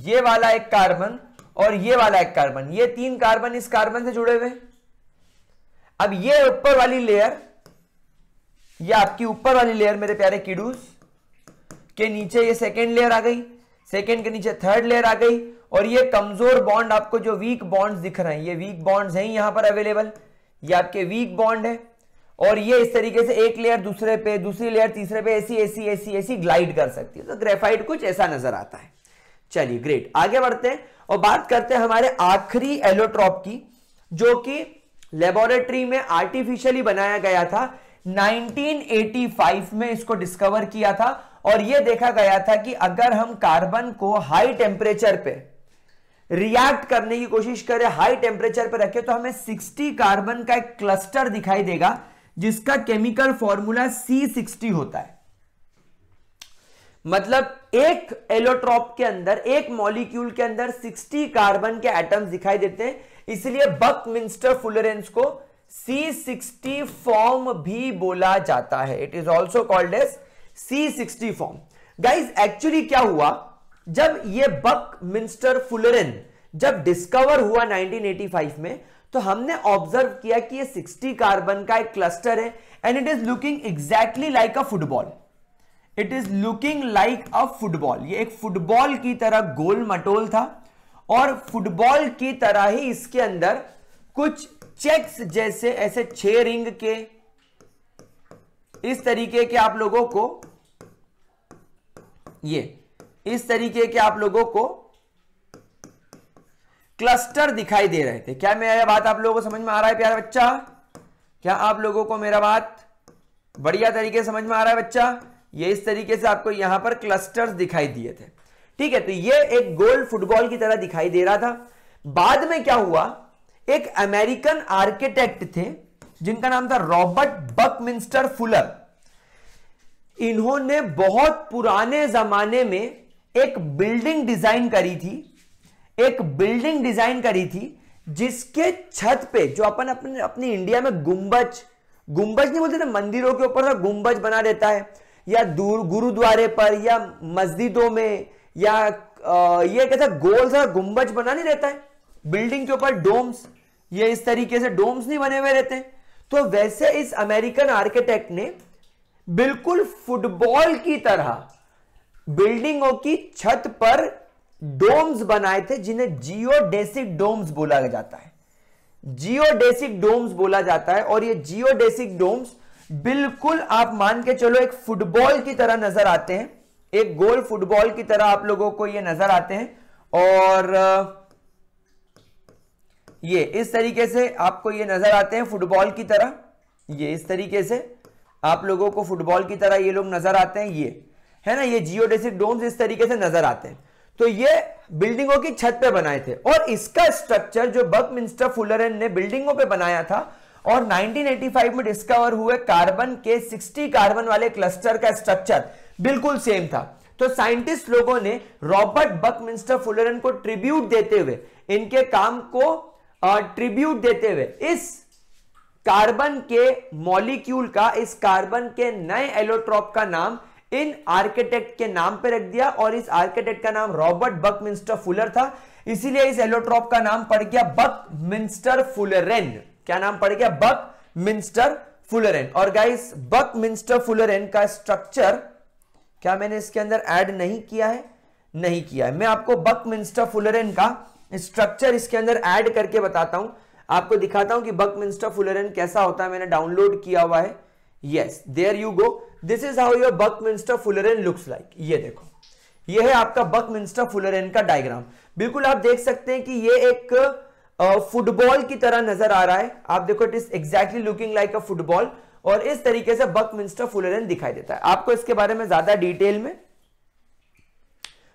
ये वाला एक कार्बन और ये वाला एक कार्बन ये तीन कार्बन इस कार्बन से जुड़े हुए अब ये ऊपर वाली लेयर ये आपकी ऊपर वाली लेयर मेरे प्यारे किडूस के नीचे ये सेकेंड लेयर आ गई सेकेंड के नीचे थर्ड लेयर आ गई और ये कमजोर बॉन्ड आपको जो वीक बॉन्ड्स दिख रहे हैं ये वीक बॉन्ड्स हैं यहां पर अवेलेबल ये आपके वीक बॉन्ड है और ये इस तरीके से एक लेयर दूसरे पे दूसरी लेयर तीसरे पे ऐसी ऐसी ऐसी ऐसी ग्लाइड कर सकती है तो ग्रेफाइट कुछ ऐसा नजर आता है चलिए ग्रेट आगे बढ़ते हैं और बात करते हैं हमारे आखिरी एलोट्रॉप की जो कि लेबोरेटरी में आर्टिफिशियली बनाया गया था 1985 में इसको डिस्कवर किया था और यह देखा गया था कि अगर हम कार्बन को हाई टेम्परेचर पे रिएक्ट करने की कोशिश करें हाई टेम्परेचर पर रखें तो हमें 60 कार्बन का एक क्लस्टर दिखाई देगा जिसका केमिकल फॉर्मूला C60 होता है मतलब एक एलोट्रॉप के अंदर एक मॉलिक्यूल के अंदर 60 कार्बन के एटम्स दिखाई देते हैं इसलिए बक मिंस्टर फुलरेंस को C60 फॉर्म भी बोला जाता है it is also called as C60 form guys actually क्या हुआ जब ये बक मिंस्टर फुलरेन जब डिस्कवर हुआ 1985 में तो हमने ऑब्जर्व किया कि ये 60 कार्बन का एक क्लस्टर है and it is looking exactly like a football it is looking like a football ये एक फुटबॉल की तरह गोल मटोल था और फुटबॉल की तरह ही इसके अंदर कुछ चेक्स जैसे ऐसे छह रिंग के इस तरीके के आप लोगों को ये इस तरीके के आप लोगों को क्लस्टर दिखाई दे रहे थे क्या मेरा बात आप लोगों को समझ में आ रहा है प्यारा बच्चा क्या आप लोगों को मेरा बात बढ़िया तरीके से समझ में आ रहा है बच्चा ये इस तरीके से आपको यहां पर क्लस्टर्स दिखाई दिए थे ठीक है तो ये एक गोल फुटबॉल की तरह दिखाई दे रहा था बाद में क्या हुआ एक अमेरिकन आर्किटेक्ट थे जिनका नाम था रॉबर्ट बकमिंस्टर फुलर इन्होंने बहुत पुराने जमाने में एक बिल्डिंग डिजाइन करी थी एक बिल्डिंग डिजाइन करी थी जिसके छत पे जो अपन अपने अपनी इंडिया में गुंबज गुंबज नहीं बोलते थे मंदिरों के ऊपर गुंबज बना देता है या दूर गुरुद्वारे पर या मस्जिदों में या आ, ये कैसा गोल सा गुंबज बना नहीं रहता है बिल्डिंग के ऊपर डोम्स ये इस तरीके से डोम्स नहीं बने हुए रहते हैं तो वैसे इस अमेरिकन आर्किटेक्ट ने बिल्कुल फुटबॉल की तरह बिल्डिंगों की छत पर डोम्स बनाए थे जिन्हें जियोडेसिक डोम्स बोला जाता है जियोडेसिक डोम्स बोला जाता है और ये जियोडेसिक डोम्स बिल्कुल आप मान के चलो एक फुटबॉल की तरह नजर आते हैं एक गोल फुटबॉल की तरह आप लोगों को ये नजर आते हैं और ये इस तरीके से आपको ये नजर आते हैं फुटबॉल की तरह ये इस तरीके से आप लोगों को फुटबॉल की तरह ये लोग नजर आते हैं ये है ना ये जियोडेसिक डोम्स इस तरीके से नजर आते हैं तो ये बिल्डिंगों की छत पे बनाए थे और इसका स्ट्रक्चर जो मिंस्टर फुलरन ने बिल्डिंगों पे बनाया था और 1985 में डिस्कवर हुए कार्बन के 60 कार्बन वाले क्लस्टर का स्ट्रक्चर बिल्कुल सेम था तो साइंटिस्ट लोगों ने रॉबर्ट बकमिंस्टर फुलरन को ट्रिब्यूट देते हुए इनके काम को ट्रिब्यूट देते हुए इस कार्बन के मॉलिक्यूल का इस कार्बन के नए एलोट्रॉप का नाम इन आर्किटेक्ट के नाम पर रख दिया और इस आर्किटेक्ट का नाम रॉबर्ट बकमिंस्टर फुलर था इसीलिए इस एलोट्रॉप का नाम पड़ गया बकमिंस्टर फुलरेन क्या नाम पड़ गया बक मिंस्टर फुलरेन और गाइस बक मिंस्टर फुलरेन का स्ट्रक्चर क्या मैंने इसके अंदर ऐड नहीं किया है नहीं किया है मैं आपको बक मिंस्टर फुलरेन का स्ट्रक्चर इसके अंदर ऐड करके बताता हूं आपको दिखाता हूं कि बक मिंस्टर फुलरेन कैसा होता है मैंने डाउनलोड किया हुआ है yes there you go this is how your buckminster fullerene looks like ये देखो ये है आपका बक मिंस्टर फुलरेन का डायग्राम बिल्कुल आप देख सकते हैं कि ये एक फुटबॉल की तरह नजर आ रहा है आप देखो it is exactly looking like a football और इस तरीके से बक मिंस्टर फुलरन दिखाई देता है आपको इसके बारे में ज्यादा डिटेल में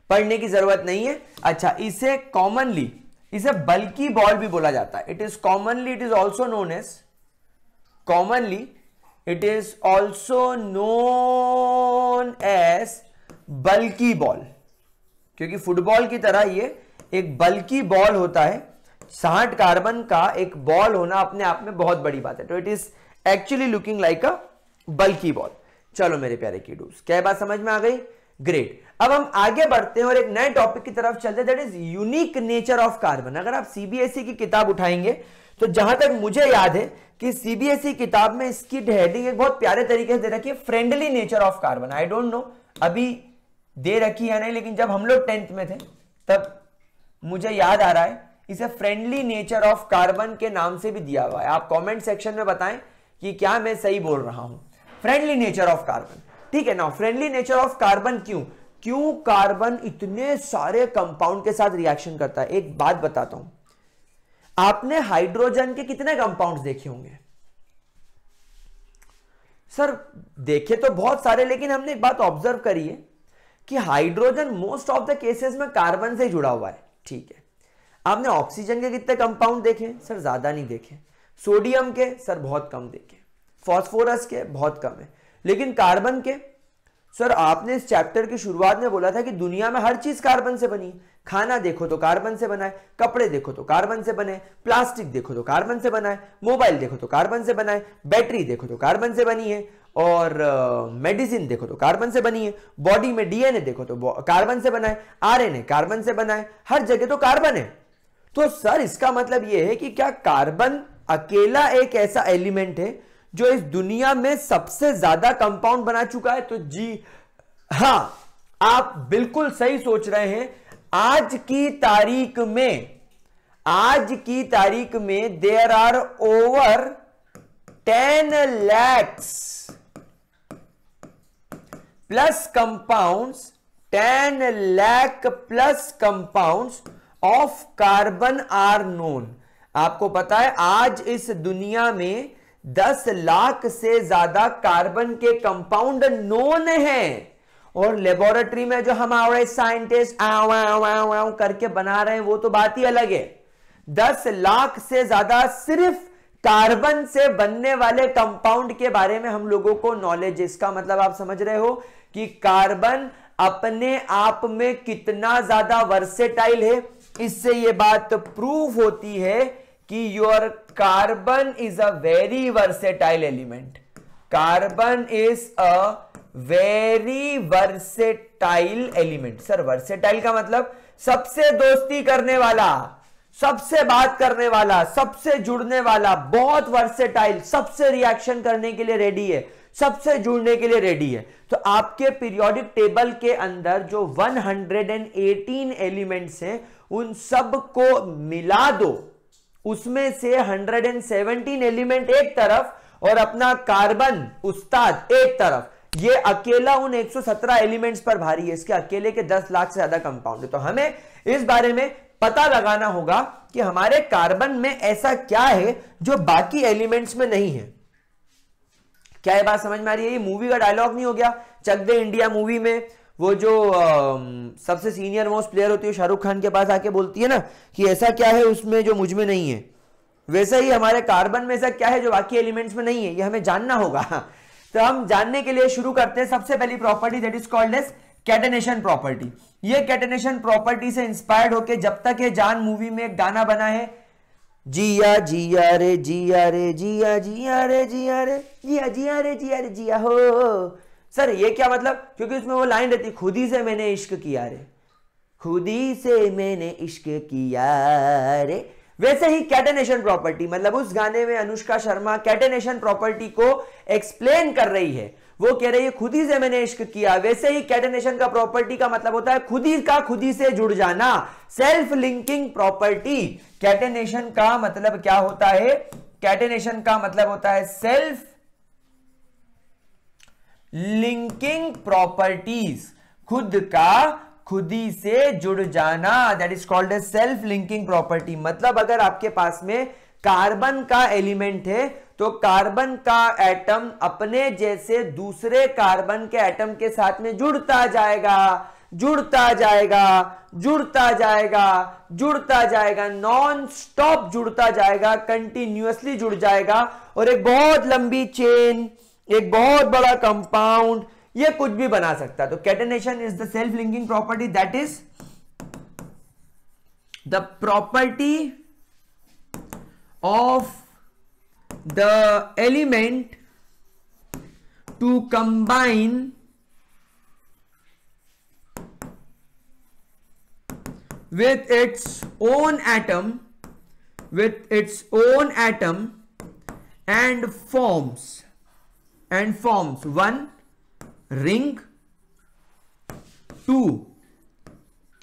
पढ़ने की जरूरत नहीं है अच्छा इसे कॉमनली इसे बल्कि बॉल भी बोला जाता है it is commonly it is also known as commonly it is also known as buckyball क्योंकि फुटबॉल की तरह ये एक बल्कि बॉल होता है साठ कार्बन का एक बॉल होना अपने आप में बहुत बड़ी बात है तो it is actually looking like a buckyball चलो मेरे प्यारे की डूस क्या बात समझ में आ गई ग्रेट अब हम आगे बढ़ते हैं और एक नए टॉपिक की तरफ चलते हैं that is unique nature of carbon अगर आप सीबीएसई e की किताब उठाएंगे तो जहां तक मुझे याद है कि सीबीएसई e किताब में इसकी हेडिंग एक बहुत प्यारे तरीके से दे रखी है friendly nature of carbon I don't know अभी दे रखी है नहीं लेकिन जब हम लोग टेंथ में थे तब मुझे याद आ रहा है इसे फ्रेंडली नेचर ऑफ कार्बन के नाम से भी दिया हुआ है आप कमेंट सेक्शन में बताएं कि क्या मैं सही बोल रहा हूं फ्रेंडली नेचर ऑफ कार्बन ठीक है ना फ्रेंडली नेचर ऑफ कार्बन क्यों क्यों कार्बन इतने सारे कंपाउंड के साथ रिएक्शन करता है एक बात बताता हूं आपने हाइड्रोजन के कितने कंपाउंड देखे होंगे सर देखे तो बहुत सारे लेकिन हमने एक बात ऑब्जर्व करी है कि hydrogen most of the cases में कार्बन से जुड़ा हुआ है ठीक है आपने ऑक्सीजन के कितने कंपाउंड देखे सर ज़्यादा नहीं देखे सोडियम के सर बहुत कम देखे फॉस्फोरस के बहुत कम है लेकिन कार्बन के सर आपने इस चैप्टर की शुरुआत में बोला था कि दुनिया में हर चीज कार्बन से बनी खाना देखो तो कार्बन से बनाए कपड़े देखो तो कार्बन से बने प्लास्टिक देखो तो कार्बन से बनाए मोबाइल देखो तो कार्बन से बनाए बैटरी देखो तो कार्बन से बनी है और मेडिसिन uh, देखो तो कार्बन से बनी है बॉडी में डीएनए देखो तो कार्बन से बनाए आरएनए कार्बन से बनाए हर जगह तो कार्बन है तो सर इसका मतलब यह है कि क्या कार्बन अकेला एक ऐसा एलिमेंट है जो इस दुनिया में सबसे ज्यादा कंपाउंड बना चुका है तो जी हां आप बिल्कुल सही सोच रहे हैं आज की तारीख में आज की तारीख में there are over ten lakhs plus compounds ten lakh plus compounds of carbon are known आपको पता है आज इस दुनिया में दस लाख से ज्यादा कार्बन के कंपाउंड नोन हैं और लेबोरेटरी में जो हमारे साइंटिस्ट आव करके बना रहे हैं वो तो बात ही अलग है दस लाख से ज्यादा सिर्फ कार्बन से बनने वाले कंपाउंड के बारे में हम लोगों को नॉलेज इसका मतलब आप समझ रहे हो कि कार्बन अपने आप में कितना ज्यादा वर्सेटाइल है इससे ये बात प्रूफ होती है कि your carbon is a very versatile element carbon is a very versatile element sir versatile का मतलब सबसे दोस्ती करने वाला सबसे बात करने वाला सबसे जुड़ने वाला बहुत वर्सेटाइल सबसे रिएक्शन करने के लिए रेडी है सबसे जुड़ने के लिए रेडी है तो आपके पीरियोडिक टेबल के अंदर जो 118 एलिमेंट्स हैं उन सब को मिला दो उसमें से 117 एलिमेंट एक तरफ और अपना कार्बन उस्ताद एक तरफ ये अकेला उन 117 एलिमेंट्स पर भारी है इसके अकेले के 10 लाख से ज्यादा कंपाउंड है तो हमें इस बारे में पता लगाना होगा कि हमारे कार्बन में ऐसा क्या है जो बाकी एलिमेंट्स में नहीं है क्या ये बात समझ में आ रही है ये मूवी का डायलॉग नहीं हो गया चक दे इंडिया मूवी में वो जो आ, सबसे सीनियर मोस्ट प्लेयर होती है शाहरुख खान के पास आके बोलती है ना कि ऐसा क्या है उसमें जो मुझ में नहीं है वैसा ही हमारे कार्बन में ऐसा क्या है जो बाकी एलिमेंट्स में नहीं है ये हमें जानना होगा [laughs] तो हम जानने के लिए शुरू करते हैं सबसे पहली property that is called as catenation property ये कैटेनेशन प्रॉपर्टी से इंस्पायर्ड होके जब तक ये जान मूवी में एक गाना बना है जिया जिया रे जिया रे जिया जिया रे जिया रे जिया जिया रे जिया रे जिया हो सर ये क्या मतलब क्योंकि उसमें वो लाइन रहती खुद ही से मैंने इश्क किया रे खुद ही से मैंने इश्क किया रे वैसे ही कैटेनेशन प्रॉपर्टी मतलब उस गाने में अनुष्का शर्मा कैटेनेशन प्रॉपर्टी को एक्सप्लेन कर रही है वो कह रही है खुद ही से मैंने इश्क किया वैसे ही कैटेनेशन का प्रॉपर्टी का मतलब होता है खुद ही का खुद ही से जुड़ जाना सेल्फ लिंकिंग प्रॉपर्टी कैटेनेशन का मतलब क्या होता है कैटेनेशन का मतलब होता है सेल्फ लिंकिंग प्रॉपर्टीज खुद का खुदी से जुड़ जाना that is called a self linking property मतलब अगर आपके पास में कार्बन का एलिमेंट है तो कार्बन का एटम अपने जैसे दूसरे कार्बन के एटम के साथ में जुड़ता जाएगा जुड़ता जाएगा जुड़ता जाएगा जुड़ता जाएगा नॉन स्टॉप जुड़ता जाएगा कंटिन्यूसली जुड़ जाएगा और एक बहुत लंबी चेन एक बहुत बड़ा कंपाउंड ये कुछ भी बना सकता है तो catenation is the self linking property that is the property of the element to combine with its own atom with its own atom and forms and forms one ring, two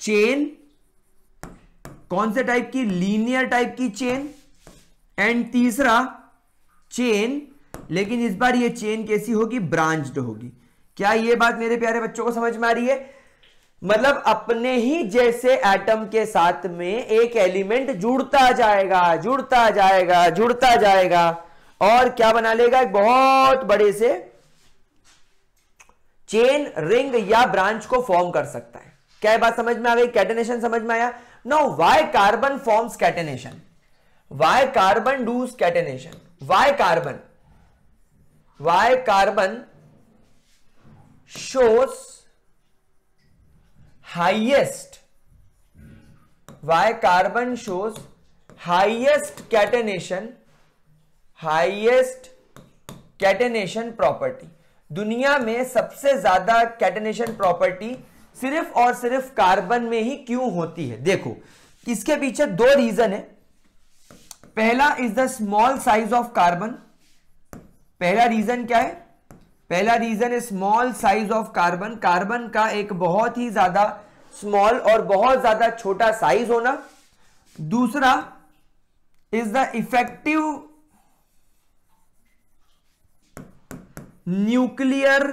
chain कौन से type की linear type की chain and तीसरा chain लेकिन इस बार ये chain कैसी होगी ब्रांच्ड होगी क्या ये बात मेरे प्यारे बच्चों को समझ में आ रही है मतलब अपने ही जैसे एटम के साथ में एक एलिमेंट जुड़ता जाएगा जुड़ता जाएगा जुड़ता जाएगा और क्या बना लेगा एक बहुत बड़े से चेन रिंग या ब्रांच को फॉर्म कर सकता है क्या बात समझ में आ गई कैटेनेशन समझ में आया no why carbon forms catenation why carbon does catenation why carbon why carbon shows highest why carbon shows highest catenation highest catenation property दुनिया में सबसे ज्यादा कैटेनेशन प्रॉपर्टी सिर्फ और सिर्फ कार्बन में ही क्यों होती है देखो इसके पीछे दो रीजन है पहला is the small size of carbon पहला रीजन क्या है पहला रीजन है small size of carbon carbon का एक बहुत ही ज्यादा स्मॉल और बहुत ज्यादा छोटा साइज होना दूसरा is the effective nuclear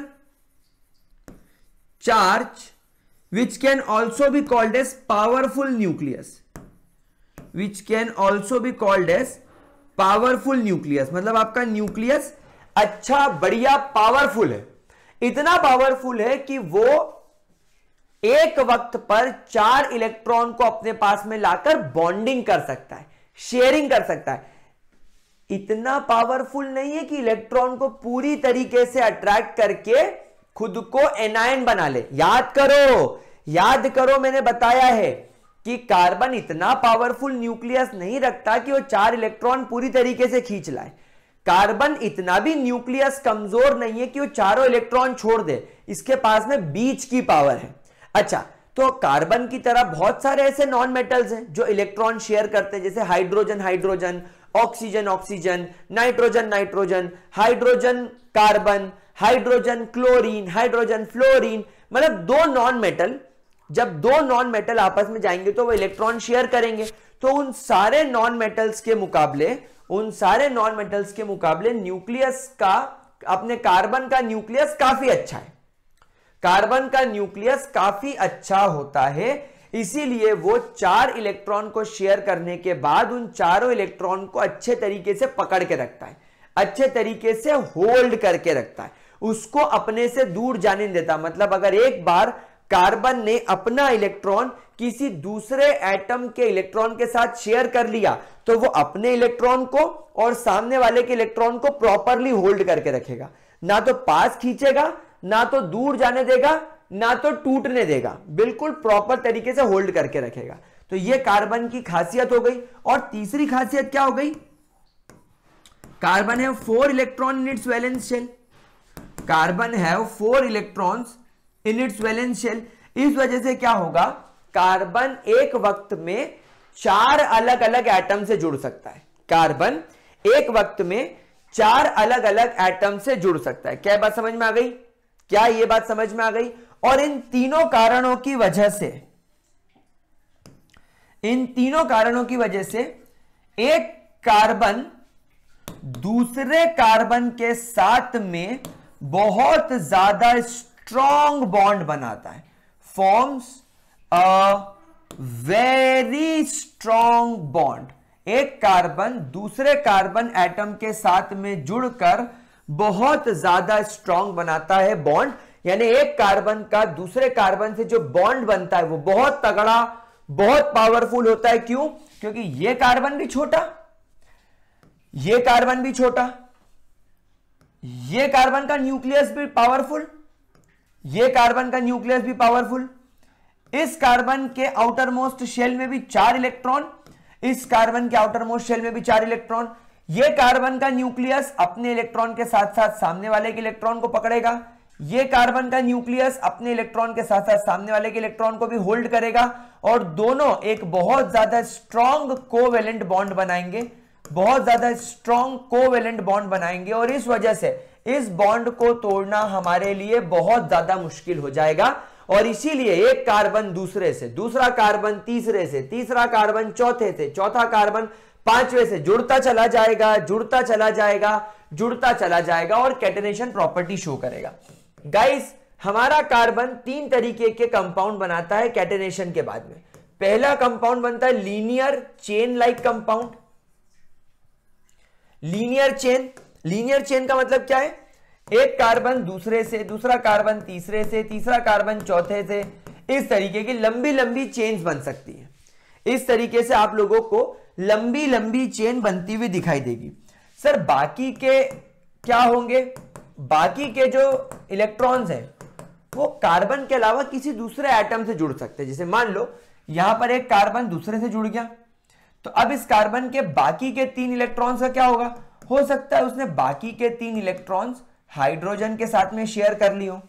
charge which can also be called as powerful nucleus which can also be called as powerful nucleus मतलब आपका न्यूक्लियस अच्छा बढ़िया पावरफुल है इतना पावरफुल है कि वो एक वक्त पर चार इलेक्ट्रॉन को अपने पास में लाकर बॉन्डिंग कर सकता है शेयरिंग कर सकता है इतना पावरफुल नहीं है कि इलेक्ट्रॉन को पूरी तरीके से अट्रैक्ट करके खुद को एनायन बना ले याद करो याद करो मैंने बताया है कि कार्बन इतना पावरफुल न्यूक्लियस नहीं रखता कि वो चार इलेक्ट्रॉन पूरी तरीके से खींच लाए कार्बन इतना भी न्यूक्लियस कमजोर नहीं है कि वो चारों इलेक्ट्रॉन छोड़ दे इसके पास में बीच की पावर है अच्छा तो कार्बन की तरह बहुत सारे ऐसे नॉन मेटल्स हैं जो इलेक्ट्रॉन शेयर करते हैं जैसे hydrogen hydrogen oxygen oxygen nitrogen nitrogen hydrogen carbon hydrogen chlorine hydrogen fluorine मतलब दो नॉन मेटल जब दो नॉन मेटल आपस में जाएंगे तो वो इलेक्ट्रॉन शेयर करेंगे तो उन सारे नॉन मेटल्स के मुकाबले उन सारे नॉन मेटल्स के मुकाबले न्यूक्लियस का अपने कार्बन का न्यूक्लियस काफी अच्छा है कार्बन का न्यूक्लियस काफी अच्छा होता है इसीलिए वो चार इलेक्ट्रॉन को शेयर करने के बाद उन चारों इलेक्ट्रॉन को अच्छे तरीके से पकड़ के रखता है अच्छे तरीके से होल्ड करके रखता है उसको अपने से दूर जाने देता मतलब अगर एक बार कार्बन ने अपना इलेक्ट्रॉन किसी दूसरे एटम के इलेक्ट्रॉन के साथ शेयर कर लिया तो वो अपने इलेक्ट्रॉन को और सामने वाले के इलेक्ट्रॉन को प्रॉपरली होल्ड करके रखेगा ना तो पास खींचेगा ना तो दूर जाने देगा ना तो टूटने देगा बिल्कुल प्रॉपर तरीके से होल्ड करके रखेगा तो ये कार्बन की खासियत हो गई और तीसरी खासियत क्या हो गई कार्बन है four electron in its valence shell carbon है four electrons in its valence shell इस वजह से क्या होगा कार्बन एक वक्त में चार अलग अलग एटम से जुड़ सकता है कार्बन एक वक्त में चार अलग अलग एटम से जुड़ सकता है क्या बात समझ में आ गई क्या ये बात समझ में आ गई और इन तीनों कारणों की वजह से इन तीनों कारणों की वजह से एक कार्बन दूसरे कार्बन के साथ में बहुत ज्यादा स्ट्रॉन्ग बॉन्ड बनाता है forms a very strong bond एक कार्बन दूसरे कार्बन एटम के साथ में जुड़कर बहुत ज्यादा स्ट्रॉन्ग बनाता है बॉन्ड यानी एक कार्बन का दूसरे कार्बन से जो बॉन्ड बनता है वो बहुत तगड़ा बहुत पावरफुल होता है क्यों क्योंकि ये कार्बन भी छोटा ये कार्बन भी छोटा ये कार्बन का न्यूक्लियस भी पावरफुल ये कार्बन का न्यूक्लियस भी पावरफुल इस कार्बन के आउटर मोस्ट शेल में भी चार इलेक्ट्रॉन इस कार्बन के आउटर मोस्ट शेल में भी चार इलेक्ट्रॉन ये कार्बन का न्यूक्लियस अपने इलेक्ट्रॉन के साथ साथ सामने वाले के इलेक्ट्रॉन को पकड़ेगा ये कार्बन का न्यूक्लियस अपने इलेक्ट्रॉन के साथ साथ सामने वाले के इलेक्ट्रॉन को भी होल्ड करेगा और दोनों एक बहुत ज्यादा स्ट्रॉन्ग कोवेलेंट बॉन्ड बनाएंगे बहुत ज्यादा स्ट्रॉन्ग कोवेलेंट बॉन्ड बनाएंगे और इस वजह से इस बॉन्ड को तोड़ना हमारे लिए बहुत ज्यादा मुश्किल हो जाएगा और इसीलिए एक कार्बन दूसरे से दूसरा कार्बन तीसरे से तीसरा कार्बन चौथे से चौथा कार्बन पांचवे से जुड़ता चला जाएगा जुड़ता चला जाएगा जुड़ता चला जाएगा और कैटेनेशन प्रॉपर्टी शो करेगा गाइस हमारा कार्बन तीन तरीके के कंपाउंड बनाता है कैटेनेशन के बाद में पहला कंपाउंड बनता है linear chain like compound linear chain linear chain का मतलब क्या है एक कार्बन दूसरे से दूसरा कार्बन तीसरे से तीसरा कार्बन चौथे से इस तरीके की लंबी लंबी चेन बन सकती है इस तरीके से आप लोगों को लंबी लंबी चेन बनती हुई दिखाई देगी सर बाकी के क्या होंगे बाकी के जो इलेक्ट्रॉन्स हैं वो कार्बन के अलावा किसी दूसरे एटम से जुड़ सकते हैं जैसे मान लो यहां पर एक कार्बन दूसरे से जुड़ गया तो अब इस कार्बन के बाकी के तीन इलेक्ट्रॉन्स का क्या होगा हो सकता है उसने बाकी के तीन इलेक्ट्रॉन्स हाइड्रोजन के साथ में शेयर कर ली हो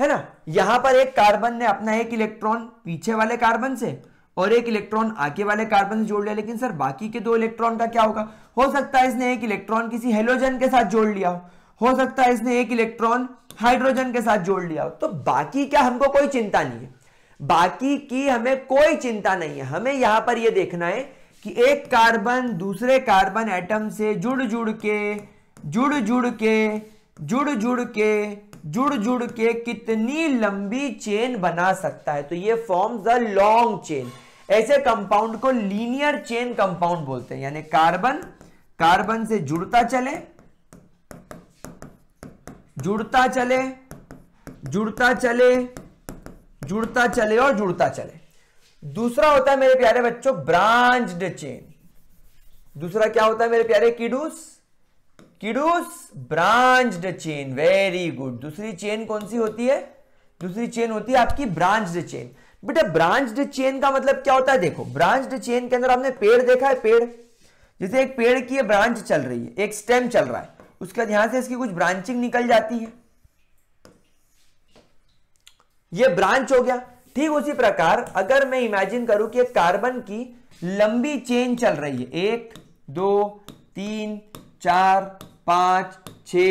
है ना यहां पर एक कार्बन ने अपना एक इलेक्ट्रॉन पीछे वाले कार्बन से और एक इलेक्ट्रॉन आगे वाले कार्बन से जोड़ लिया लेकिन सर बाकी के दो इलेक्ट्रॉन का क्या होगा हो सकता है इसने एक इलेक्ट्रॉन किसी हेलोजन के साथ जोड़ लिया हो हो सकता है इसने एक इलेक्ट्रॉन हाइड्रोजन के साथ जोड़ लिया हो तो बाकी क्या हमको कोई चिंता नहीं है बाकी की हमें कोई चिंता नहीं है हमें यहां पर यह देखना है कि एक कार्बन दूसरे कार्बन एटम से जुड़ जुड़ के जुड़ जुड़ के जुड़ जुड़ के जुड़ जुड़ के कितनी लंबी चेन बना सकता है तो ये फॉर्म द लॉन्ग चेन ऐसे कंपाउंड को लीनियर चेन कंपाउंड बोलते हैं यानी कार्बन कार्बन से जुड़ता चले जुड़ता चले जुड़ता चले जुड़ता चले और जुड़ता चले दूसरा होता है मेरे प्यारे बच्चों ब्रांच्ड चेन दूसरा क्या होता है मेरे प्यारे kiddos kiddos branched chain very good दूसरी चेन कौन सी होती है दूसरी चेन होती है आपकी ब्रांच्ड चेन बेटा ब्रांच्ड चेन का मतलब क्या होता है देखो ब्रांच्ड चेन के अंदर आपने पेड़ देखा है पेड़ जैसे एक पेड़ की ब्रांच चल रही है एक स्टेम चल रहा है उसके बाद यहां से इसकी कुछ ब्रांचिंग निकल जाती है ये ब्रांच हो गया ठीक उसी प्रकार अगर मैं इमेजिन करूं कि एक कार्बन की लंबी चेन चल रही है एक दो तीन चार पांच छ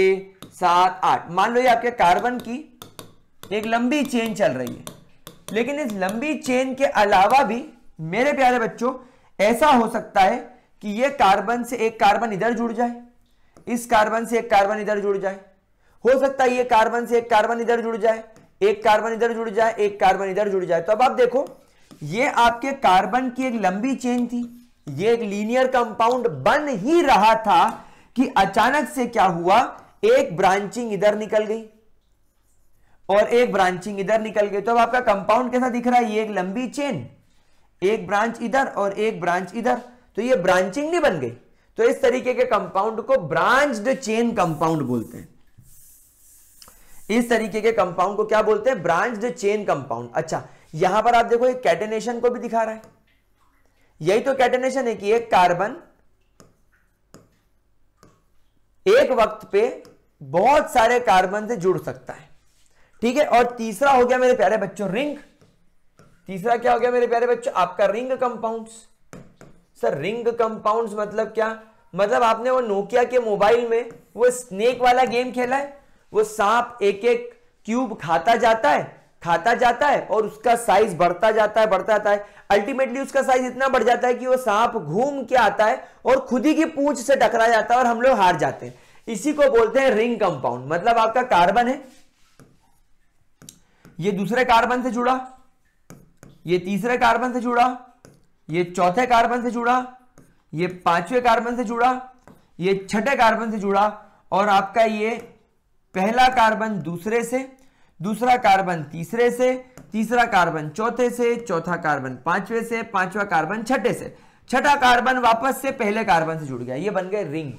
सात आठ मान लो ये आपके कार्बन की एक लंबी चेन चल रही है लेकिन इस लंबी चेन के अलावा भी मेरे प्यारे बच्चों ऐसा हो सकता है कि ये कार्बन से एक कार्बन इधर जुड़ जाए इस कार्बन से एक कार्बन इधर जुड़ जाए हो सकता है ये कार्बन से एक कार्बन इधर जुड़ जाए एक कार्बन इधर जुड़ जाए एक कार्बन इधर जुड़ जाए तो अब आप देखो ये आपके कार्बन की एक लंबी चेन थी ये एक लीनियर कंपाउंड बन ही रहा था कि अचानक से क्या हुआ एक ब्रांचिंग इधर निकल गई और एक ब्रांचिंग इधर निकल गई तो अब आपका कंपाउंड कैसा दिख रहा है ये एक लंबी चेन एक ब्रांच इधर और एक ब्रांच इधर तो ये ब्रांचिंग नहीं बन गई तो इस तरीके के कंपाउंड को ब्रांच्ड चेन कंपाउंड बोलते हैं इस तरीके के कंपाउंड को क्या बोलते हैं ब्रांच्ड चेन कंपाउंड अच्छा यहां पर आप देखो एक कैटेनेशन को भी दिखा रहा है यही तो कैटेनेशन है कि एक कार्बन एक वक्त पे बहुत सारे कार्बन से जुड़ सकता है ठीक है और तीसरा हो गया मेरे प्यारे बच्चों रिंग तीसरा क्या हो गया मेरे प्यारे बच्चों आपका ring compounds sir ring compounds मतलब क्या मतलब आपने वो नोकिया के मोबाइल में वो स्नेक वाला गेम खेला है वो सांप एक एक क्यूब खाता जाता है खाता जाता है और उसका साइज बढ़ता जाता है बढ़ता जाता है अल्टीमेटली उसका साइज इतना बढ़ जाता है कि वो सांप घूम के आता है और खुद ही की पूछ से टकरा जाता है और हम लोग हार जाते हैं इसी को बोलते हैं रिंग कंपाउंड मतलब आपका कार्बन है ये दूसरे कार्बन से जुड़ा ये तीसरे कार्बन से जुड़ा ये चौथे कार्बन से जुड़ा ये पांचवें कार्बन से जुड़ा ये छठे कार्बन से जुड़ा और आपका ये पहला कार्बन दूसरे से दूसरा कार्बन तीसरे से तीसरा कार्बन चौथे से चौथा कार्बन पांचवे से पांचवा कार्बन छठे से छठा कार्बन वापस से पहले कार्बन से जुड़ गया ये बन गए ring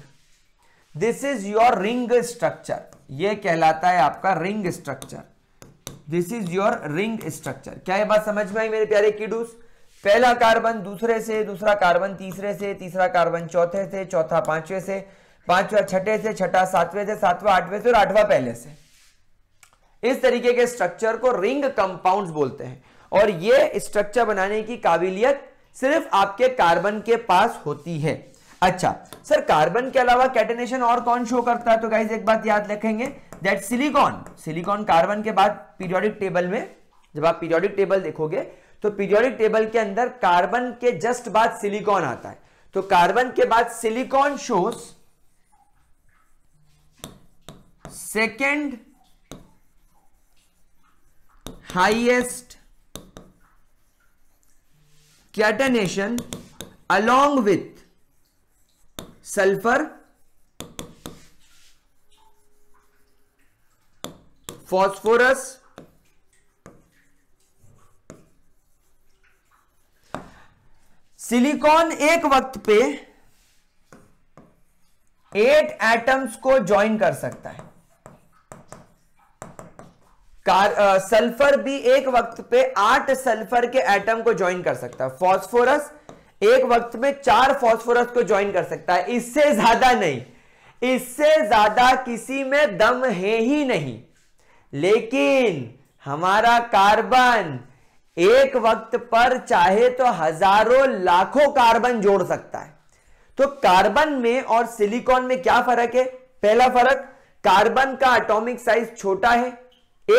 this is your ring structure ये कहलाता है आपका ring structure this is your ring structure क्या ये बात समझ में आई मेरे प्यारे किडूस पहला कार्बन दूसरे से दूसरा कार्बन तीसरे से तीसरा कार्बन चौथे से चौथा पांचवे से पांचवा छठे से छठा सातवें से सातवां आठवें से और आठवां पहले से इस तरीके के स्ट्रक्चर को रिंग कंपाउंड्स बोलते हैं और ये स्ट्रक्चर बनाने की काबिलियत सिर्फ आपके कार्बन के पास होती है अच्छा सर कार्बन के अलावा कैटेनेशन और कौन शो करता है तो गाइज एक बात याद रखेंगे दैट सिलिकॉन सिलिकॉन कार्बन के बाद पीरियोडिक टेबल में जब आप पीरियोडिक टेबल देखोगे तो पीरियोडिक टेबल के अंदर कार्बन के जस्ट बाद सिलिकॉन आता है तो कार्बन के बाद silicon shows second highest catenation along with sulphur phosphorus silicon एक वक्त पे एट एटम्स को ज्वाइन कर सकता है कार, आ, सल्फर भी एक वक्त पे आठ सल्फर के एटम को ज्वाइन कर सकता है फास्फोरस एक वक्त में चार फास्फोरस को ज्वाइन कर सकता है इससे ज्यादा नहीं इससे ज्यादा किसी में दम है ही नहीं लेकिन हमारा कार्बन एक वक्त पर चाहे तो हजारों लाखों कार्बन जोड़ सकता है तो कार्बन में और सिलिकॉन में क्या फर्क है पहला फर्क कार्बन का एटॉमिक साइज छोटा है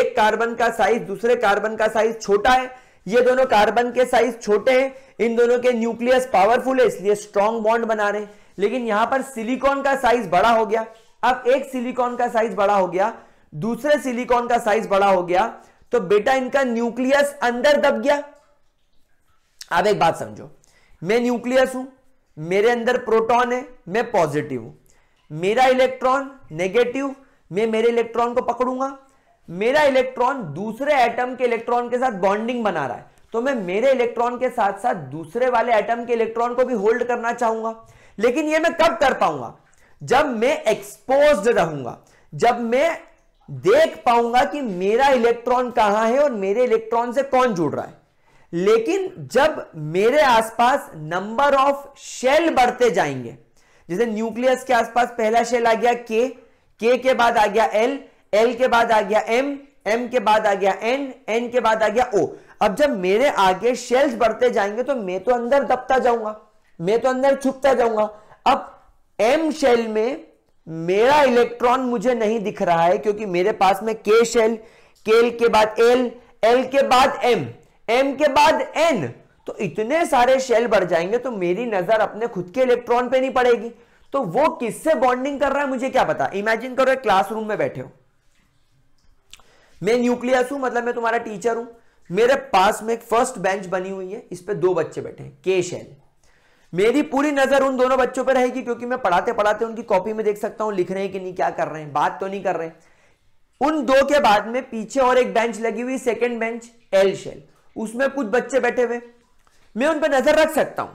एक कार्बन का साइज दूसरे कार्बन का साइज छोटा है ये दोनों कार्बन के साइज छोटे हैं इन दोनों के न्यूक्लियस पावरफुल है इसलिए स्ट्रॉन्ग बॉन्ड बना रहे हैं लेकिन यहां पर सिलिकॉन का साइज बड़ा हो गया अब एक सिलिकॉन का साइज बड़ा हो गया दूसरे सिलिकॉन का साइज बड़ा हो गया तो बेटा इनका न्यूक्लियस अंदर दब गया अब एक बात समझो मैं न्यूक्लियस हूं मेरे अंदर प्रोटॉन है मैं पॉजिटिव हूं मेरा इलेक्ट्रॉन नेगेटिव मैं मेरे इलेक्ट्रॉन को पकड़ूंगा मेरा इलेक्ट्रॉन दूसरे एटम के इलेक्ट्रॉन के साथ बॉन्डिंग बना रहा है तो मैं मेरे इलेक्ट्रॉन के साथ साथ दूसरे वाले एटम के इलेक्ट्रॉन को भी होल्ड करना चाहूंगा लेकिन यह मैं कब कर पाऊंगा जब मैं एक्सपोज रहूंगा जब मैं देख पाऊंगा कि मेरा इलेक्ट्रॉन कहां है और मेरे इलेक्ट्रॉन से कौन जुड़ रहा है लेकिन जब मेरे आसपास नंबर ऑफ शेल बढ़ते जाएंगे जैसे न्यूक्लियस के आसपास पहला शेल आ गया के के के बाद आ गया एल एल के बाद आ गया एम एम के बाद आ गया एन एन के बाद आ गया ओ अब जब मेरे आगे शेल्स बढ़ते जाएंगे तो मैं तो अंदर दबता जाऊंगा मैं तो अंदर छुपता जाऊंगा अब एम शेल में मेरा इलेक्ट्रॉन मुझे नहीं दिख रहा है क्योंकि मेरे पास में के शेल केल के बाद एल एल के बाद एम एम के बाद एन तो इतने सारे शेल बढ़ जाएंगे तो मेरी नजर अपने खुद के इलेक्ट्रॉन पे नहीं पड़ेगी तो वो किससे बॉन्डिंग कर रहा है मुझे क्या पता इमेजिन करो एक क्लासरूम में बैठे हो मैं न्यूक्लियस हूं मतलब मैं तुम्हारा टीचर हूं मेरे पास में एक फर्स्ट बेंच बनी हुई है इस पर दो बच्चे बैठे हैं के शेल मेरी पूरी नजर उन दोनों बच्चों पर रहेगी क्योंकि मैं पढ़ाते पढ़ाते उनकी कॉपी में देख सकता हूं लिख रहे हैं कि नहीं क्या कर रहे हैं बात तो नहीं कर रहे उन दो के बाद में पीछे और एक बेंच लगी हुई सेकेंड बेंच एल शेल उसमें कुछ बच्चे बैठे हुए मैं उन पर नजर रख सकता हूं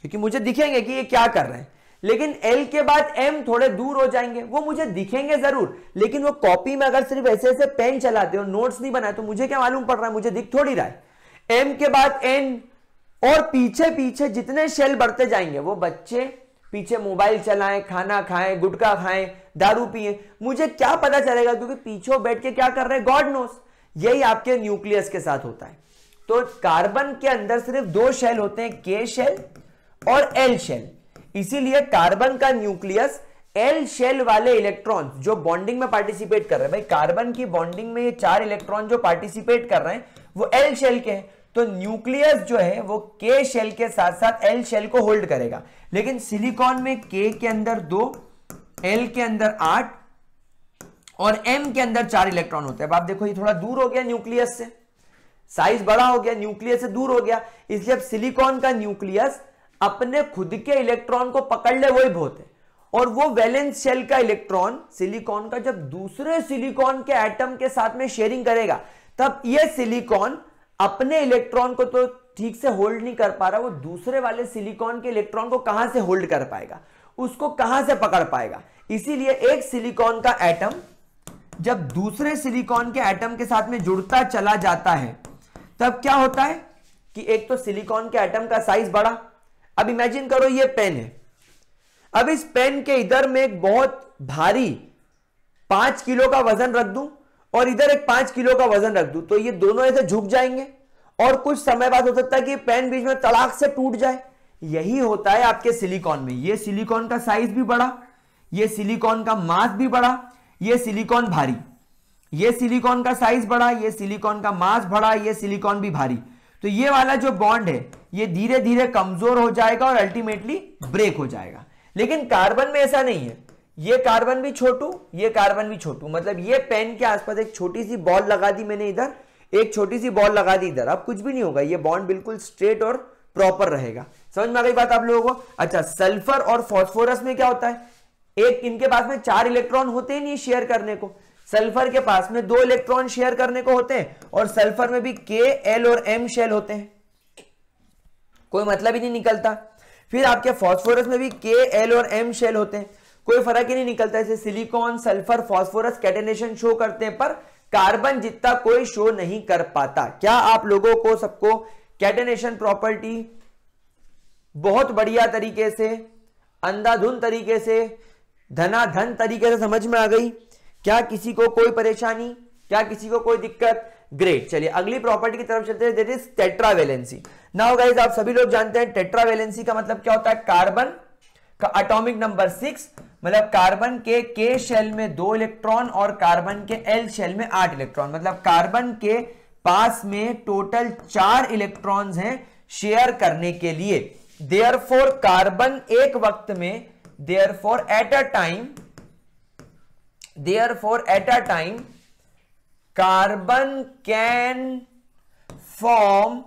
क्योंकि मुझे दिखेंगे कि ये क्या कर रहे हैं लेकिन एल के बाद एम थोड़े दूर हो जाएंगे वो मुझे दिखेंगे जरूर लेकिन वो कॉपी में अगर सिर्फ ऐसे ऐसे पेन चलाते हो नोट्स नहीं बनाए तो मुझे क्या मालूम पड़ रहा है मुझे दिख थोड़ी रहा है एम के बाद एन और पीछे पीछे जितने शेल बढ़ते जाएंगे वो बच्चे पीछे मोबाइल चलाएं खाना खाएं गुटखा खाएं दारू पिए मुझे क्या पता चलेगा क्योंकि पीछे बैठ के क्या कर रहे हैं गॉड नोस यही आपके न्यूक्लियस के साथ होता है तो कार्बन के अंदर सिर्फ दो शेल होते हैं के शेल और एल शेल इसीलिए कार्बन का न्यूक्लियस एल शेल वाले इलेक्ट्रॉन जो बॉन्डिंग में पार्टिसिपेट कर रहे हैं भाई कार्बन की बॉन्डिंग में ये चार इलेक्ट्रॉन जो पार्टिसिपेट कर रहे हैं वो एल शेल के हैं तो न्यूक्लियस जो है वो के शेल के साथ साथ एल शेल को होल्ड करेगा लेकिन सिलिकॉन में के के अंदर दो एल के अंदर आठ और एम के अंदर चार इलेक्ट्रॉन होते हैं अब आप देखो ये थोड़ा दूर हो गया न्यूक्लियस से साइज बड़ा हो गया न्यूक्लियस से दूर हो गया इसलिए अब सिलिकॉन का न्यूक्लियस अपने खुद के इलेक्ट्रॉन को पकड़ ले वही बहुत है और वो वैलेंस शेल का इलेक्ट्रॉन सिलिकॉन का जब दूसरे सिलिकॉन के एटम के साथ में शेयरिंग करेगा तब ये सिलिकॉन अपने इलेक्ट्रॉन को तो ठीक से होल्ड नहीं कर पा रहा वो दूसरे वाले सिलिकॉन के इलेक्ट्रॉन को कहां से होल्ड कर पाएगा उसको कहां से पकड़ पाएगा इसीलिए एक सिलिकॉन का एटम जब दूसरे सिलिकॉन के एटम के साथ में जुड़ता चला जाता है तब क्या होता है कि एक तो सिलिकॉन के एटम का साइज बढ़ा अब इमेजिन करो ये पेन है अब इस पेन के इधर में एक बहुत भारी पांच किलो का वजन रख दूं और इधर एक पांच किलो का वजन रख दू तो ये दोनों ऐसे झुक जाएंगे और कुछ समय बाद हो सकता है कि पेन बीच में तलाक से टूट जाए यही होता है आपके सिलिकॉन में ये सिलिकॉन का साइज भी बड़ा ये सिलिकॉन का मास भी बड़ा ये सिलिकॉन भारी ये सिलिकॉन का साइज बड़ा ये सिलिकॉन का मास बड़ा ये सिलिकॉन भी भारी तो ये वाला जो बॉन्ड है ये धीरे धीरे कमजोर हो जाएगा और अल्टीमेटली ब्रेक हो जाएगा लेकिन कार्बन में ऐसा नहीं है ये कार्बन भी छोटू ये कार्बन भी छोटू मतलब ये पेन के आसपास एक छोटी सी बॉल लगा दी मैंने इधर एक छोटी सी बॉल लगा दी इधर अब कुछ भी नहीं होगा ये बॉन्ड बिल्कुल स्ट्रेट और प्रॉपर रहेगा समझ में आ गई बात आप लोगों को अच्छा सल्फर और फॉस्फोरस में क्या होता है एक इनके पास में चार इलेक्ट्रॉन होते ही नहीं शेयर करने को सल्फर के पास में दो इलेक्ट्रॉन शेयर करने को होते हैं और सल्फर में भी के एल और एम शेल होते हैं कोई मतलब ही नहीं निकलता फिर आपके फॉस्फोरस में भी के एल और एम शेल होते हैं कोई फर्क ही नहीं निकलता है silicon sulphur phosphorus catenation show करते हैं पर कार्बन जितना कोई शो नहीं कर पाता क्या आप लोगों को सबको कैटेनेशन प्रॉपर्टी बहुत बढ़िया तरीके से अंधाधुन तरीके से धनाधन तरीके से समझ में आ गई क्या किसी को कोई परेशानी क्या किसी को कोई दिक्कत ग्रेट चलिए अगली प्रॉपर्टी की तरफ चलते हैं that is tetravalency now guys आप सभी लोग जानते हैं टेट्रावेलेंसी का मतलब क्या होता है कार्बन का अटोमिक नंबर सिक्स मतलब कार्बन के के शेल में दो इलेक्ट्रॉन और कार्बन के एल शेल में आठ इलेक्ट्रॉन मतलब कार्बन के पास में टोटल चार इलेक्ट्रॉन्स हैं शेयर करने के लिए देयर फोर कार्बन एक वक्त में there four at a time there four at a time carbon can form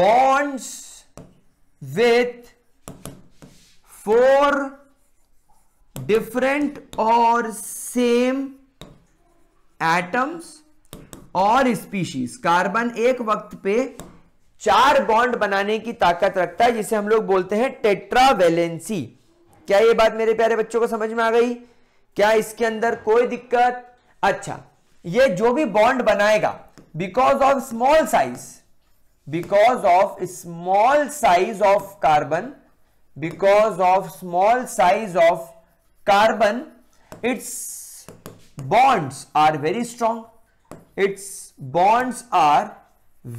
bonds with four different और सेम एटम्स और स्पीशीज कार्बन एक वक्त पे चार बॉन्ड बनाने की ताकत रखता है जिसे हम लोग बोलते हैं टेट्रावेलेंसी क्या ये बात मेरे प्यारे बच्चों को समझ में आ गई क्या इसके अंदर कोई दिक्कत अच्छा ये जो भी बॉन्ड बनाएगा because of small size because of small size of carbon because of small size of carbon its bonds are very strong its bonds are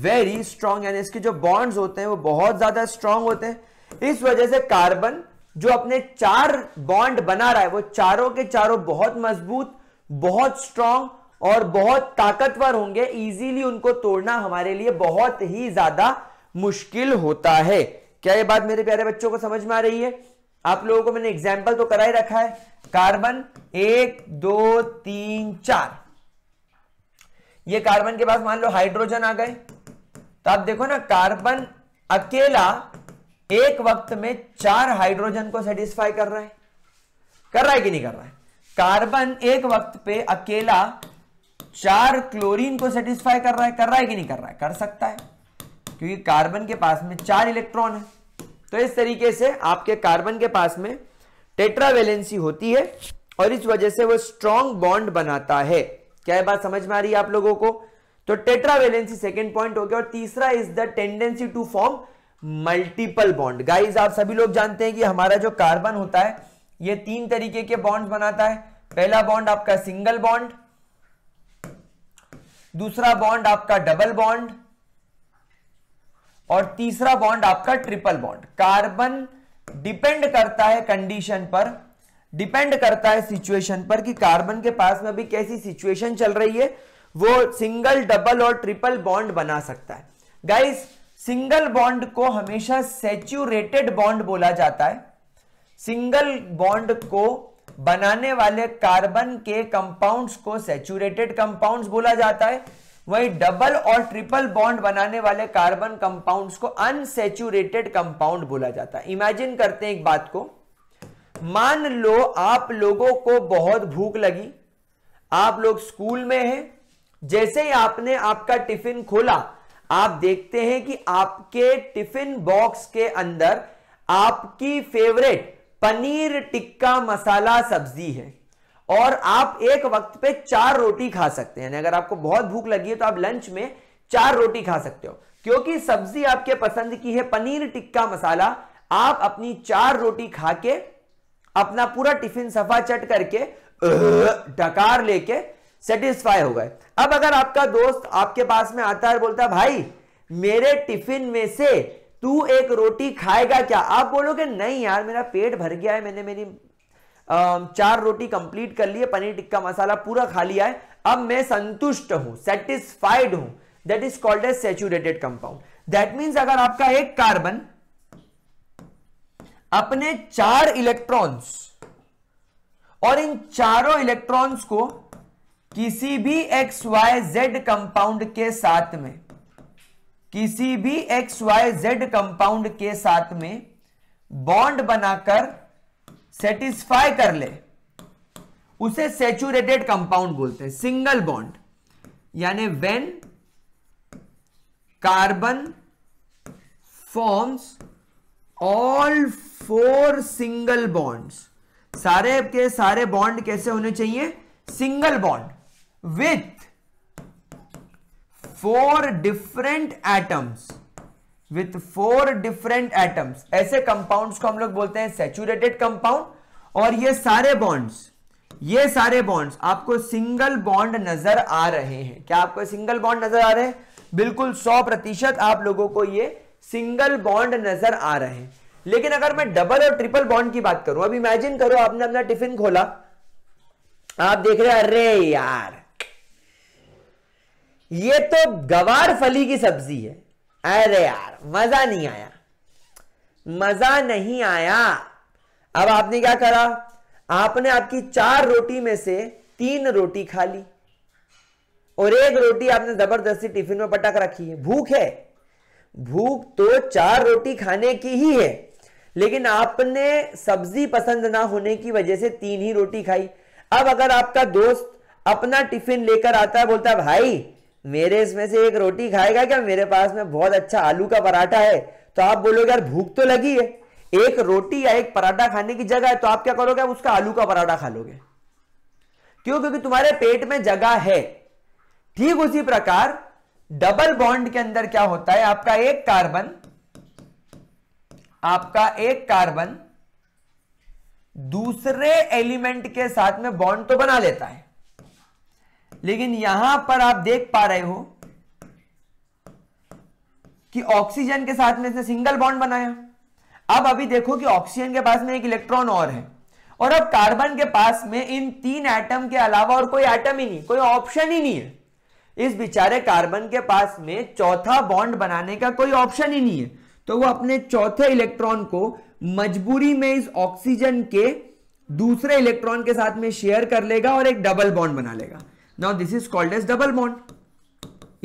very strong यानी इसके जो bonds होते हैं वो बहुत ज्यादा strong होते हैं इस वजह से कार्बन जो अपने चार बॉन्ड बना रहा है वो चारों के चारों बहुत मजबूत बहुत स्ट्रांग और बहुत ताकतवर होंगे इजीली उनको तोड़ना हमारे लिए बहुत ही ज्यादा मुश्किल होता है क्या ये बात मेरे प्यारे बच्चों को समझ में आ रही है आप लोगों को मैंने एग्जाम्पल तो करा ही रखा है कार्बन एक दो तीन चार ये कार्बन के पास मान लो हाइड्रोजन आ गए तो आप देखो ना कार्बन अकेला एक वक्त में चार हाइड्रोजन को सेटिस्फाई कर रहा है कर रहा है कि नहीं कर रहा है कार्बन एक वक्त पे अकेला चार क्लोरीन को सेटिस्फाई कर रहा है कर रहा है कि नहीं कर रहा है कर सकता है क्योंकि कार्बन के पास में चार इलेक्ट्रॉन है तो इस तरीके से आपके कार्बन के पास में टेट्रावेलेंसी होती है और इस वजह से वो स्ट्रॉन्ग बॉन्ड बनाता है क्या बात समझ में आ रही है आप लोगों को तो टेट्रावेलेंसी सेकेंड पॉइंट हो गया और तीसरा is the tendency to form multiple bond guys आप सभी लोग जानते हैं कि हमारा जो कार्बन होता है ये तीन तरीके के बॉन्ड बनाता है पहला बॉन्ड आपका सिंगल बॉन्ड दूसरा बॉन्ड आपका डबल बॉन्ड और तीसरा बॉन्ड आपका ट्रिपल बॉन्ड कार्बन डिपेंड करता है कंडीशन पर डिपेंड करता है सिचुएशन पर कि कार्बन के पास में अभी कैसी सिचुएशन चल रही है वो सिंगल डबल और ट्रिपल बॉन्ड बना सकता है गाइस सिंगल बॉन्ड को हमेशा सेचुरेटेड बॉन्ड बोला जाता है सिंगल बॉन्ड को बनाने वाले कार्बन के कंपाउंड्स को सेचुरेटेड कंपाउंड्स बोला जाता है वही डबल और ट्रिपल बॉन्ड बनाने वाले कार्बन कंपाउंड्स को अनसेचुरेटेड कंपाउंड बोला जाता है इमेजिन करते हैं एक बात को मान लो आप लोगों को बहुत भूख लगी आप लोग स्कूल में हैं जैसे ही आपने आपका टिफिन खोला आप देखते हैं कि आपके टिफिन बॉक्स के अंदर आपकी फेवरेट पनीर टिक्का मसाला सब्जी है और आप एक वक्त पे चार रोटी खा सकते हैं अगर आपको बहुत भूख लगी है तो आप लंच में चार रोटी खा सकते हो क्योंकि सब्जी आपके पसंद की है पनीर टिक्का मसाला आप अपनी चार रोटी खा के अपना पूरा टिफिन सफा चट करके डकार लेके सेटिस्फाई हो गए अब अगर आपका दोस्त आपके पास में आता है बोलता भाई मेरे टिफिन में से तू एक रोटी खाएगा क्या आप बोलोगे नहीं यार मेरा पेट भर गया है मैंने मेरी चार रोटी कंप्लीट कर लिए पनीर टिक्का मसाला पूरा खा लिया है अब मैं संतुष्ट हूं सेटिस्फाइड हूं that is called as saturated compound that means अगर आपका एक कार्बन अपने चार इलेक्ट्रॉन्स और इन चारों इलेक्ट्रॉन्स को किसी भी एक्स वाई जेड कंपाउंड के साथ में किसी भी एक्स वाई जेड कंपाउंड के साथ में बॉन्ड बनाकर सेटिस्फाई कर ले उसे सेचुरेटेड कंपाउंड बोलते हैं सिंगल बॉन्ड यानी when carbon forms all four single bonds सारे के सारे बॉन्ड कैसे होने चाहिए single bond with four different atoms with four different atoms ऐसे कंपाउंड्स को हम लोग बोलते हैं सेचुरेटेड कंपाउंड और ये सारे बॉन्ड्स ये सारे बॉन्ड्स आपको सिंगल बॉन्ड नजर आ रहे हैं क्या आपको सिंगल बॉन्ड नजर आ रहे हैं बिल्कुल सौ प्रतिशत आप लोगों को ये सिंगल बॉन्ड नजर आ रहे हैं लेकिन अगर मैं डबल और ट्रिपल बॉन्ड की बात करूं अब इमेजिन करो आपने अपना टिफिन खोला आप देख रहे हैं अरे यार ये तो गवार फली की सब्जी है अरे यार मजा नहीं आया मजा नहीं आया अब आपने क्या करा आपने आपकी चार रोटी में से तीन रोटी खा ली और एक रोटी आपने जबरदस्ती टिफिन में पटक रखी है भूख है भूख तो चार रोटी खाने की ही है लेकिन आपने सब्जी पसंद ना होने की वजह से तीन ही रोटी खाई अब अगर आपका दोस्त अपना टिफिन लेकर आता है बोलता है भाई मेरे इसमें से एक रोटी खाएगा क्या मेरे पास में बहुत अच्छा आलू का पराठा है तो आप बोलोगे यार भूख तो लगी है एक रोटी या एक पराठा खाने की जगह है तो आप क्या करोगे उसका आलू का पराठा खा लोगे क्यों क्योंकि तुम्हारे पेट में जगह है ठीक उसी प्रकार डबल बॉन्ड के अंदर क्या होता है आपका एक कार्बन आपका एक कार्बन दूसरे एलिमेंट के साथ में बॉन्ड तो बना लेता है लेकिन यहां पर आप देख पा रहे हो कि ऑक्सीजन के साथ में इसने सिंगल बॉन्ड बनाया अब अभी देखो कि ऑक्सीजन के पास में एक इलेक्ट्रॉन और है और अब कार्बन के पास में इन तीन एटम के अलावा और कोई एटम ही नहीं कोई ऑप्शन ही नहीं है इस बिचारे कार्बन के पास में चौथा बॉन्ड बनाने का कोई ऑप्शन ही नहीं है तो वो अपने चौथे इलेक्ट्रॉन को मजबूरी में इस ऑक्सीजन के दूसरे इलेक्ट्रॉन के साथ में शेयर कर लेगा और एक डबल बॉन्ड बना लेगा now this is called as double bond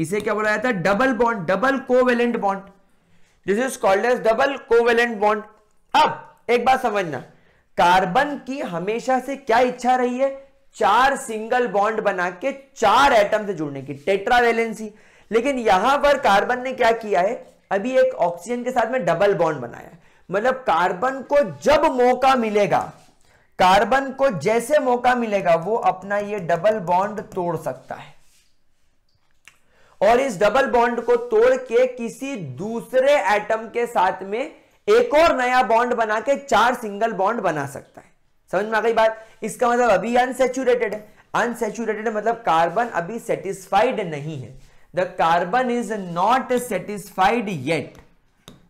इसे क्या बोला जाता है double bond double covalent bond this is called as double covalent bond अब एक बात समझना कार्बन की हमेशा से क्या इच्छा रही है चार सिंगल बॉन्ड बना के चार एटम से जुड़ने की टेट्रावेलेंसी लेकिन यहां पर कार्बन ने क्या किया है अभी एक ऑक्सीजन के साथ में डबल बॉन्ड बनाया मतलब कार्बन को जब मौका मिलेगा कार्बन को जैसे मौका मिलेगा वो अपना ये डबल बॉन्ड तोड़ सकता है और इस डबल बॉन्ड को तोड़ के किसी दूसरे एटम के साथ में एक और नया बॉन्ड बना के चार सिंगल बॉन्ड बना सकता है समझ में आ गई बात इसका मतलब अभी अनसेचुरेटेड है अनसेचुरेटेड मतलब कार्बन अभी सेटिस्फाइड नहीं है the carbon is not satisfied yet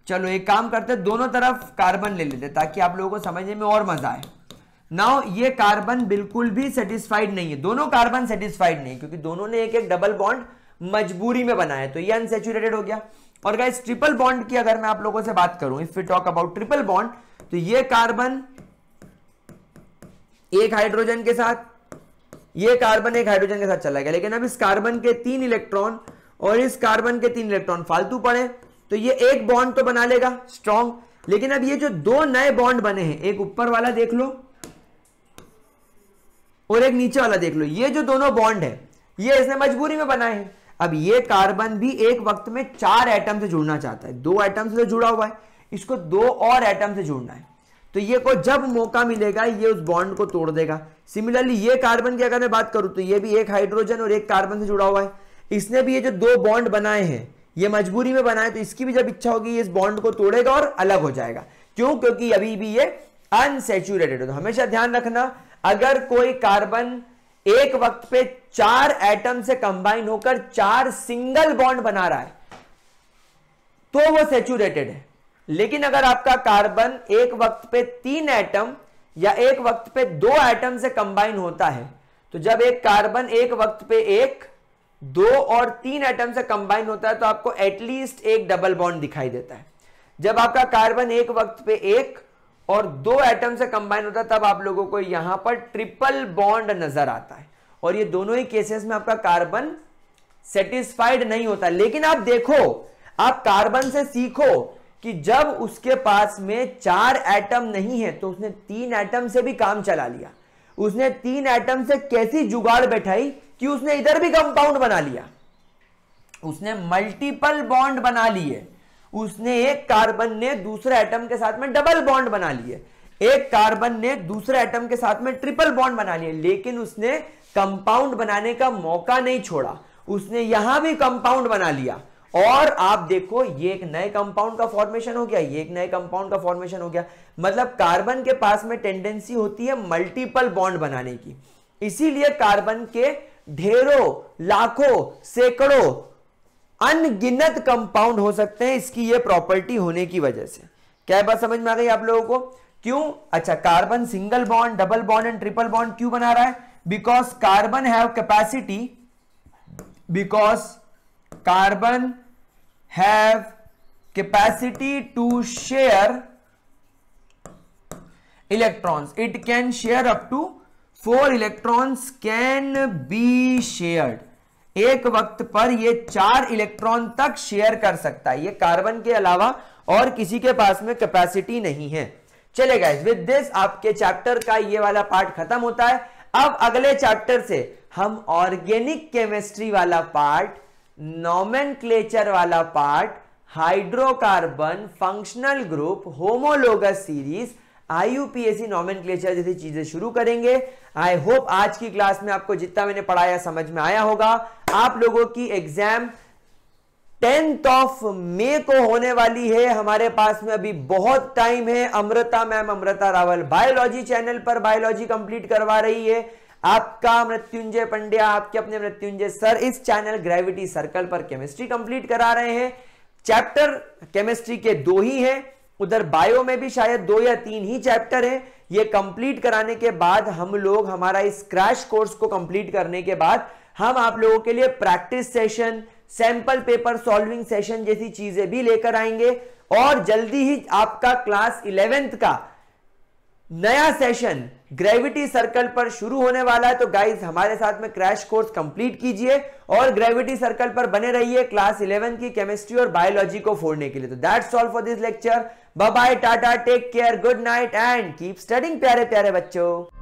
चलो एक काम करते हैं दोनों तरफ कार्बन ले लेते ताकि आप लोगों को समझने में और मजा आए नाउ ये कार्बन बिल्कुल भी सेटिस्फाइड नहीं है दोनों कार्बन सेटिस्फाइड नहीं क्योंकि दोनों ने एक एक डबल बॉन्ड मजबूरी में बनाया तो ये अनसेचुरेटेड हो गया और गाइस ट्रिपल बॉन्ड की अगर मैं आप लोगों से बात करूं if you talk about triple bond तो ये कार्बन एक हाइड्रोजन के साथ ये कार्बन एक हाइड्रोजन के साथ चला गया लेकिन अब इस कार्बन के तीन इलेक्ट्रॉन और इस कार्बन के तीन इलेक्ट्रॉन फालतू पड़े तो ये एक बॉन्ड तो बना लेगा स्ट्रॉन्ग लेकिन अब ये जो दो नए बॉन्ड बने हैं एक ऊपर वाला देख लो और एक नीचे वाला देख लो ये जो दोनों बॉन्ड है ये इसने मजबूरी में बनाए हैं अब ये कार्बन भी एक वक्त में चार एटम से जुड़ना चाहता है दो एटम से तो जुड़ा हुआ है इसको दो और एटम से जुड़ना है तो ये को जब मौका मिलेगा ये उस बॉन्ड को तोड़ देगा सिमिलरली ये कार्बन की अगर मैं बात करूं तो ये भी एक हाइड्रोजन और एक कार्बन से जुड़ा हुआ है इसने भी ये जो दो बॉन्ड बनाए हैं ये मजबूरी में बनाए तो इसकी भी जब इच्छा होगी इस बॉन्ड को तोड़ेगा और अलग हो जाएगा क्यों क्योंकि अभी भी ये अनसेचुरेटेड है तो हमेशा ध्यान रखना अगर कोई कार्बन एक वक्त पे चार एटम से कंबाइन होकर चार सिंगल बॉन्ड बना रहा है तो वो सेचुरेटेड है लेकिन अगर आपका कार्बन एक वक्त पे तीन एटम या एक वक्त पे दो एटम से कंबाइन होता है तो जब एक कार्बन एक वक्त पे एक दो और तीन एटम से कंबाइन होता है तो आपको एटलीस्ट एक डबल बॉन्ड दिखाई देता है जब आपका कार्बन एक वक्त पे एक और दो एटम से कंबाइन होता है तब आप लोगों को यहां पर ट्रिपल बॉन्ड नजर आता है और ये दोनों ही केसेस में आपका कार्बन सेटिस्फाइड नहीं होता लेकिन आप देखो आप कार्बन से सीखो कि जब उसके पास में चार एटम नहीं है तो उसने तीन एटम से भी काम चला लिया उसने तीन एटम से कैसी जुगाड़ बैठाई कि उसने इधर भी कंपाउंड बना लिया उसने मल्टीपल बॉन्ड बना लिए उसने एक कार्बन ने दूसरे एटम के साथ में डबल बॉन्ड बना लिए एक कार्बन ने दूसरे एटम के साथ में ट्रिपल बॉन्ड बना लिए लेकिन उसने कंपाउंड बनाने का मौका नहीं छोड़ा उसने यहां भी कंपाउंड बना लिया और आप देखो ये एक नए कंपाउंड का फॉर्मेशन हो गया ये एक नए कंपाउंड का फॉर्मेशन हो गया मतलब कार्बन के पास में टेंडेंसी होती है मल्टीपल बॉन्ड बनाने की इसीलिए कार्बन के ढेरों लाखों सैकड़ों अनगिनत कंपाउंड हो सकते हैं इसकी ये प्रॉपर्टी होने की वजह से क्या बात समझ में आ गई आप लोगों को क्यों अच्छा carbon single bond double bond and triple bond क्यों बना रहा है because carbon have capacity because carbon have capacity to share electrons it can share up to four electrons can be shared एक वक्त पर ये चार इलेक्ट्रॉन तक शेयर कर सकता है ये कार्बन के अलावा और किसी के पास में कैपेसिटी नहीं है चले विद दिस आपके चैप्टर का ये वाला पार्ट खत्म होता है अब अगले चैप्टर से हम ऑर्गेनिक केमिस्ट्री वाला पार्ट नॉमन वाला part hydrocarbon functional group homologous series I U P S C क्लेचर जैसी चीजें शुरू करेंगे आई होप आज की क्लास में आपको जितना मैंने पढ़ाया समझ में आया होगा आप लोगों की एग्जाम टेंथ ऑफ मे को होने वाली है हमारे पास में अभी बहुत टाइम है Amrita ma'am Amrita Rawal biology channel पर बायोलॉजी कंप्लीट करवा रही है आपका मृत्युंजय पंड्या आपके अपने मृत्युंजय सर इस चैनल ग्रेविटी सर्कल पर केमिस्ट्री कंप्लीट करा रहे हैं चैप्टर केमिस्ट्री के दो ही हैं उधर बायो में भी शायद दो या तीन ही चैप्टर हैं ये कंप्लीट कराने के बाद हम लोग हमारा इस क्रैश कोर्स को कंप्लीट करने के बाद हम आप लोगों के लिए practice session sample paper solving session जैसी चीजें भी लेकर आएंगे और जल्दी ही आपका क्लास इलेवेंथ का नया सेशन ग्रेविटी सर्कल पर शुरू होने वाला है तो गाइस हमारे साथ में क्रैश कोर्स कंप्लीट कीजिए और ग्रेविटी सर्कल पर बने रहिए क्लास 11 की केमिस्ट्री और बायोलॉजी को फोड़ने के लिए तो that's all for this lecture bye bye tata take care good night and keep studying प्यारे प्यारे बच्चों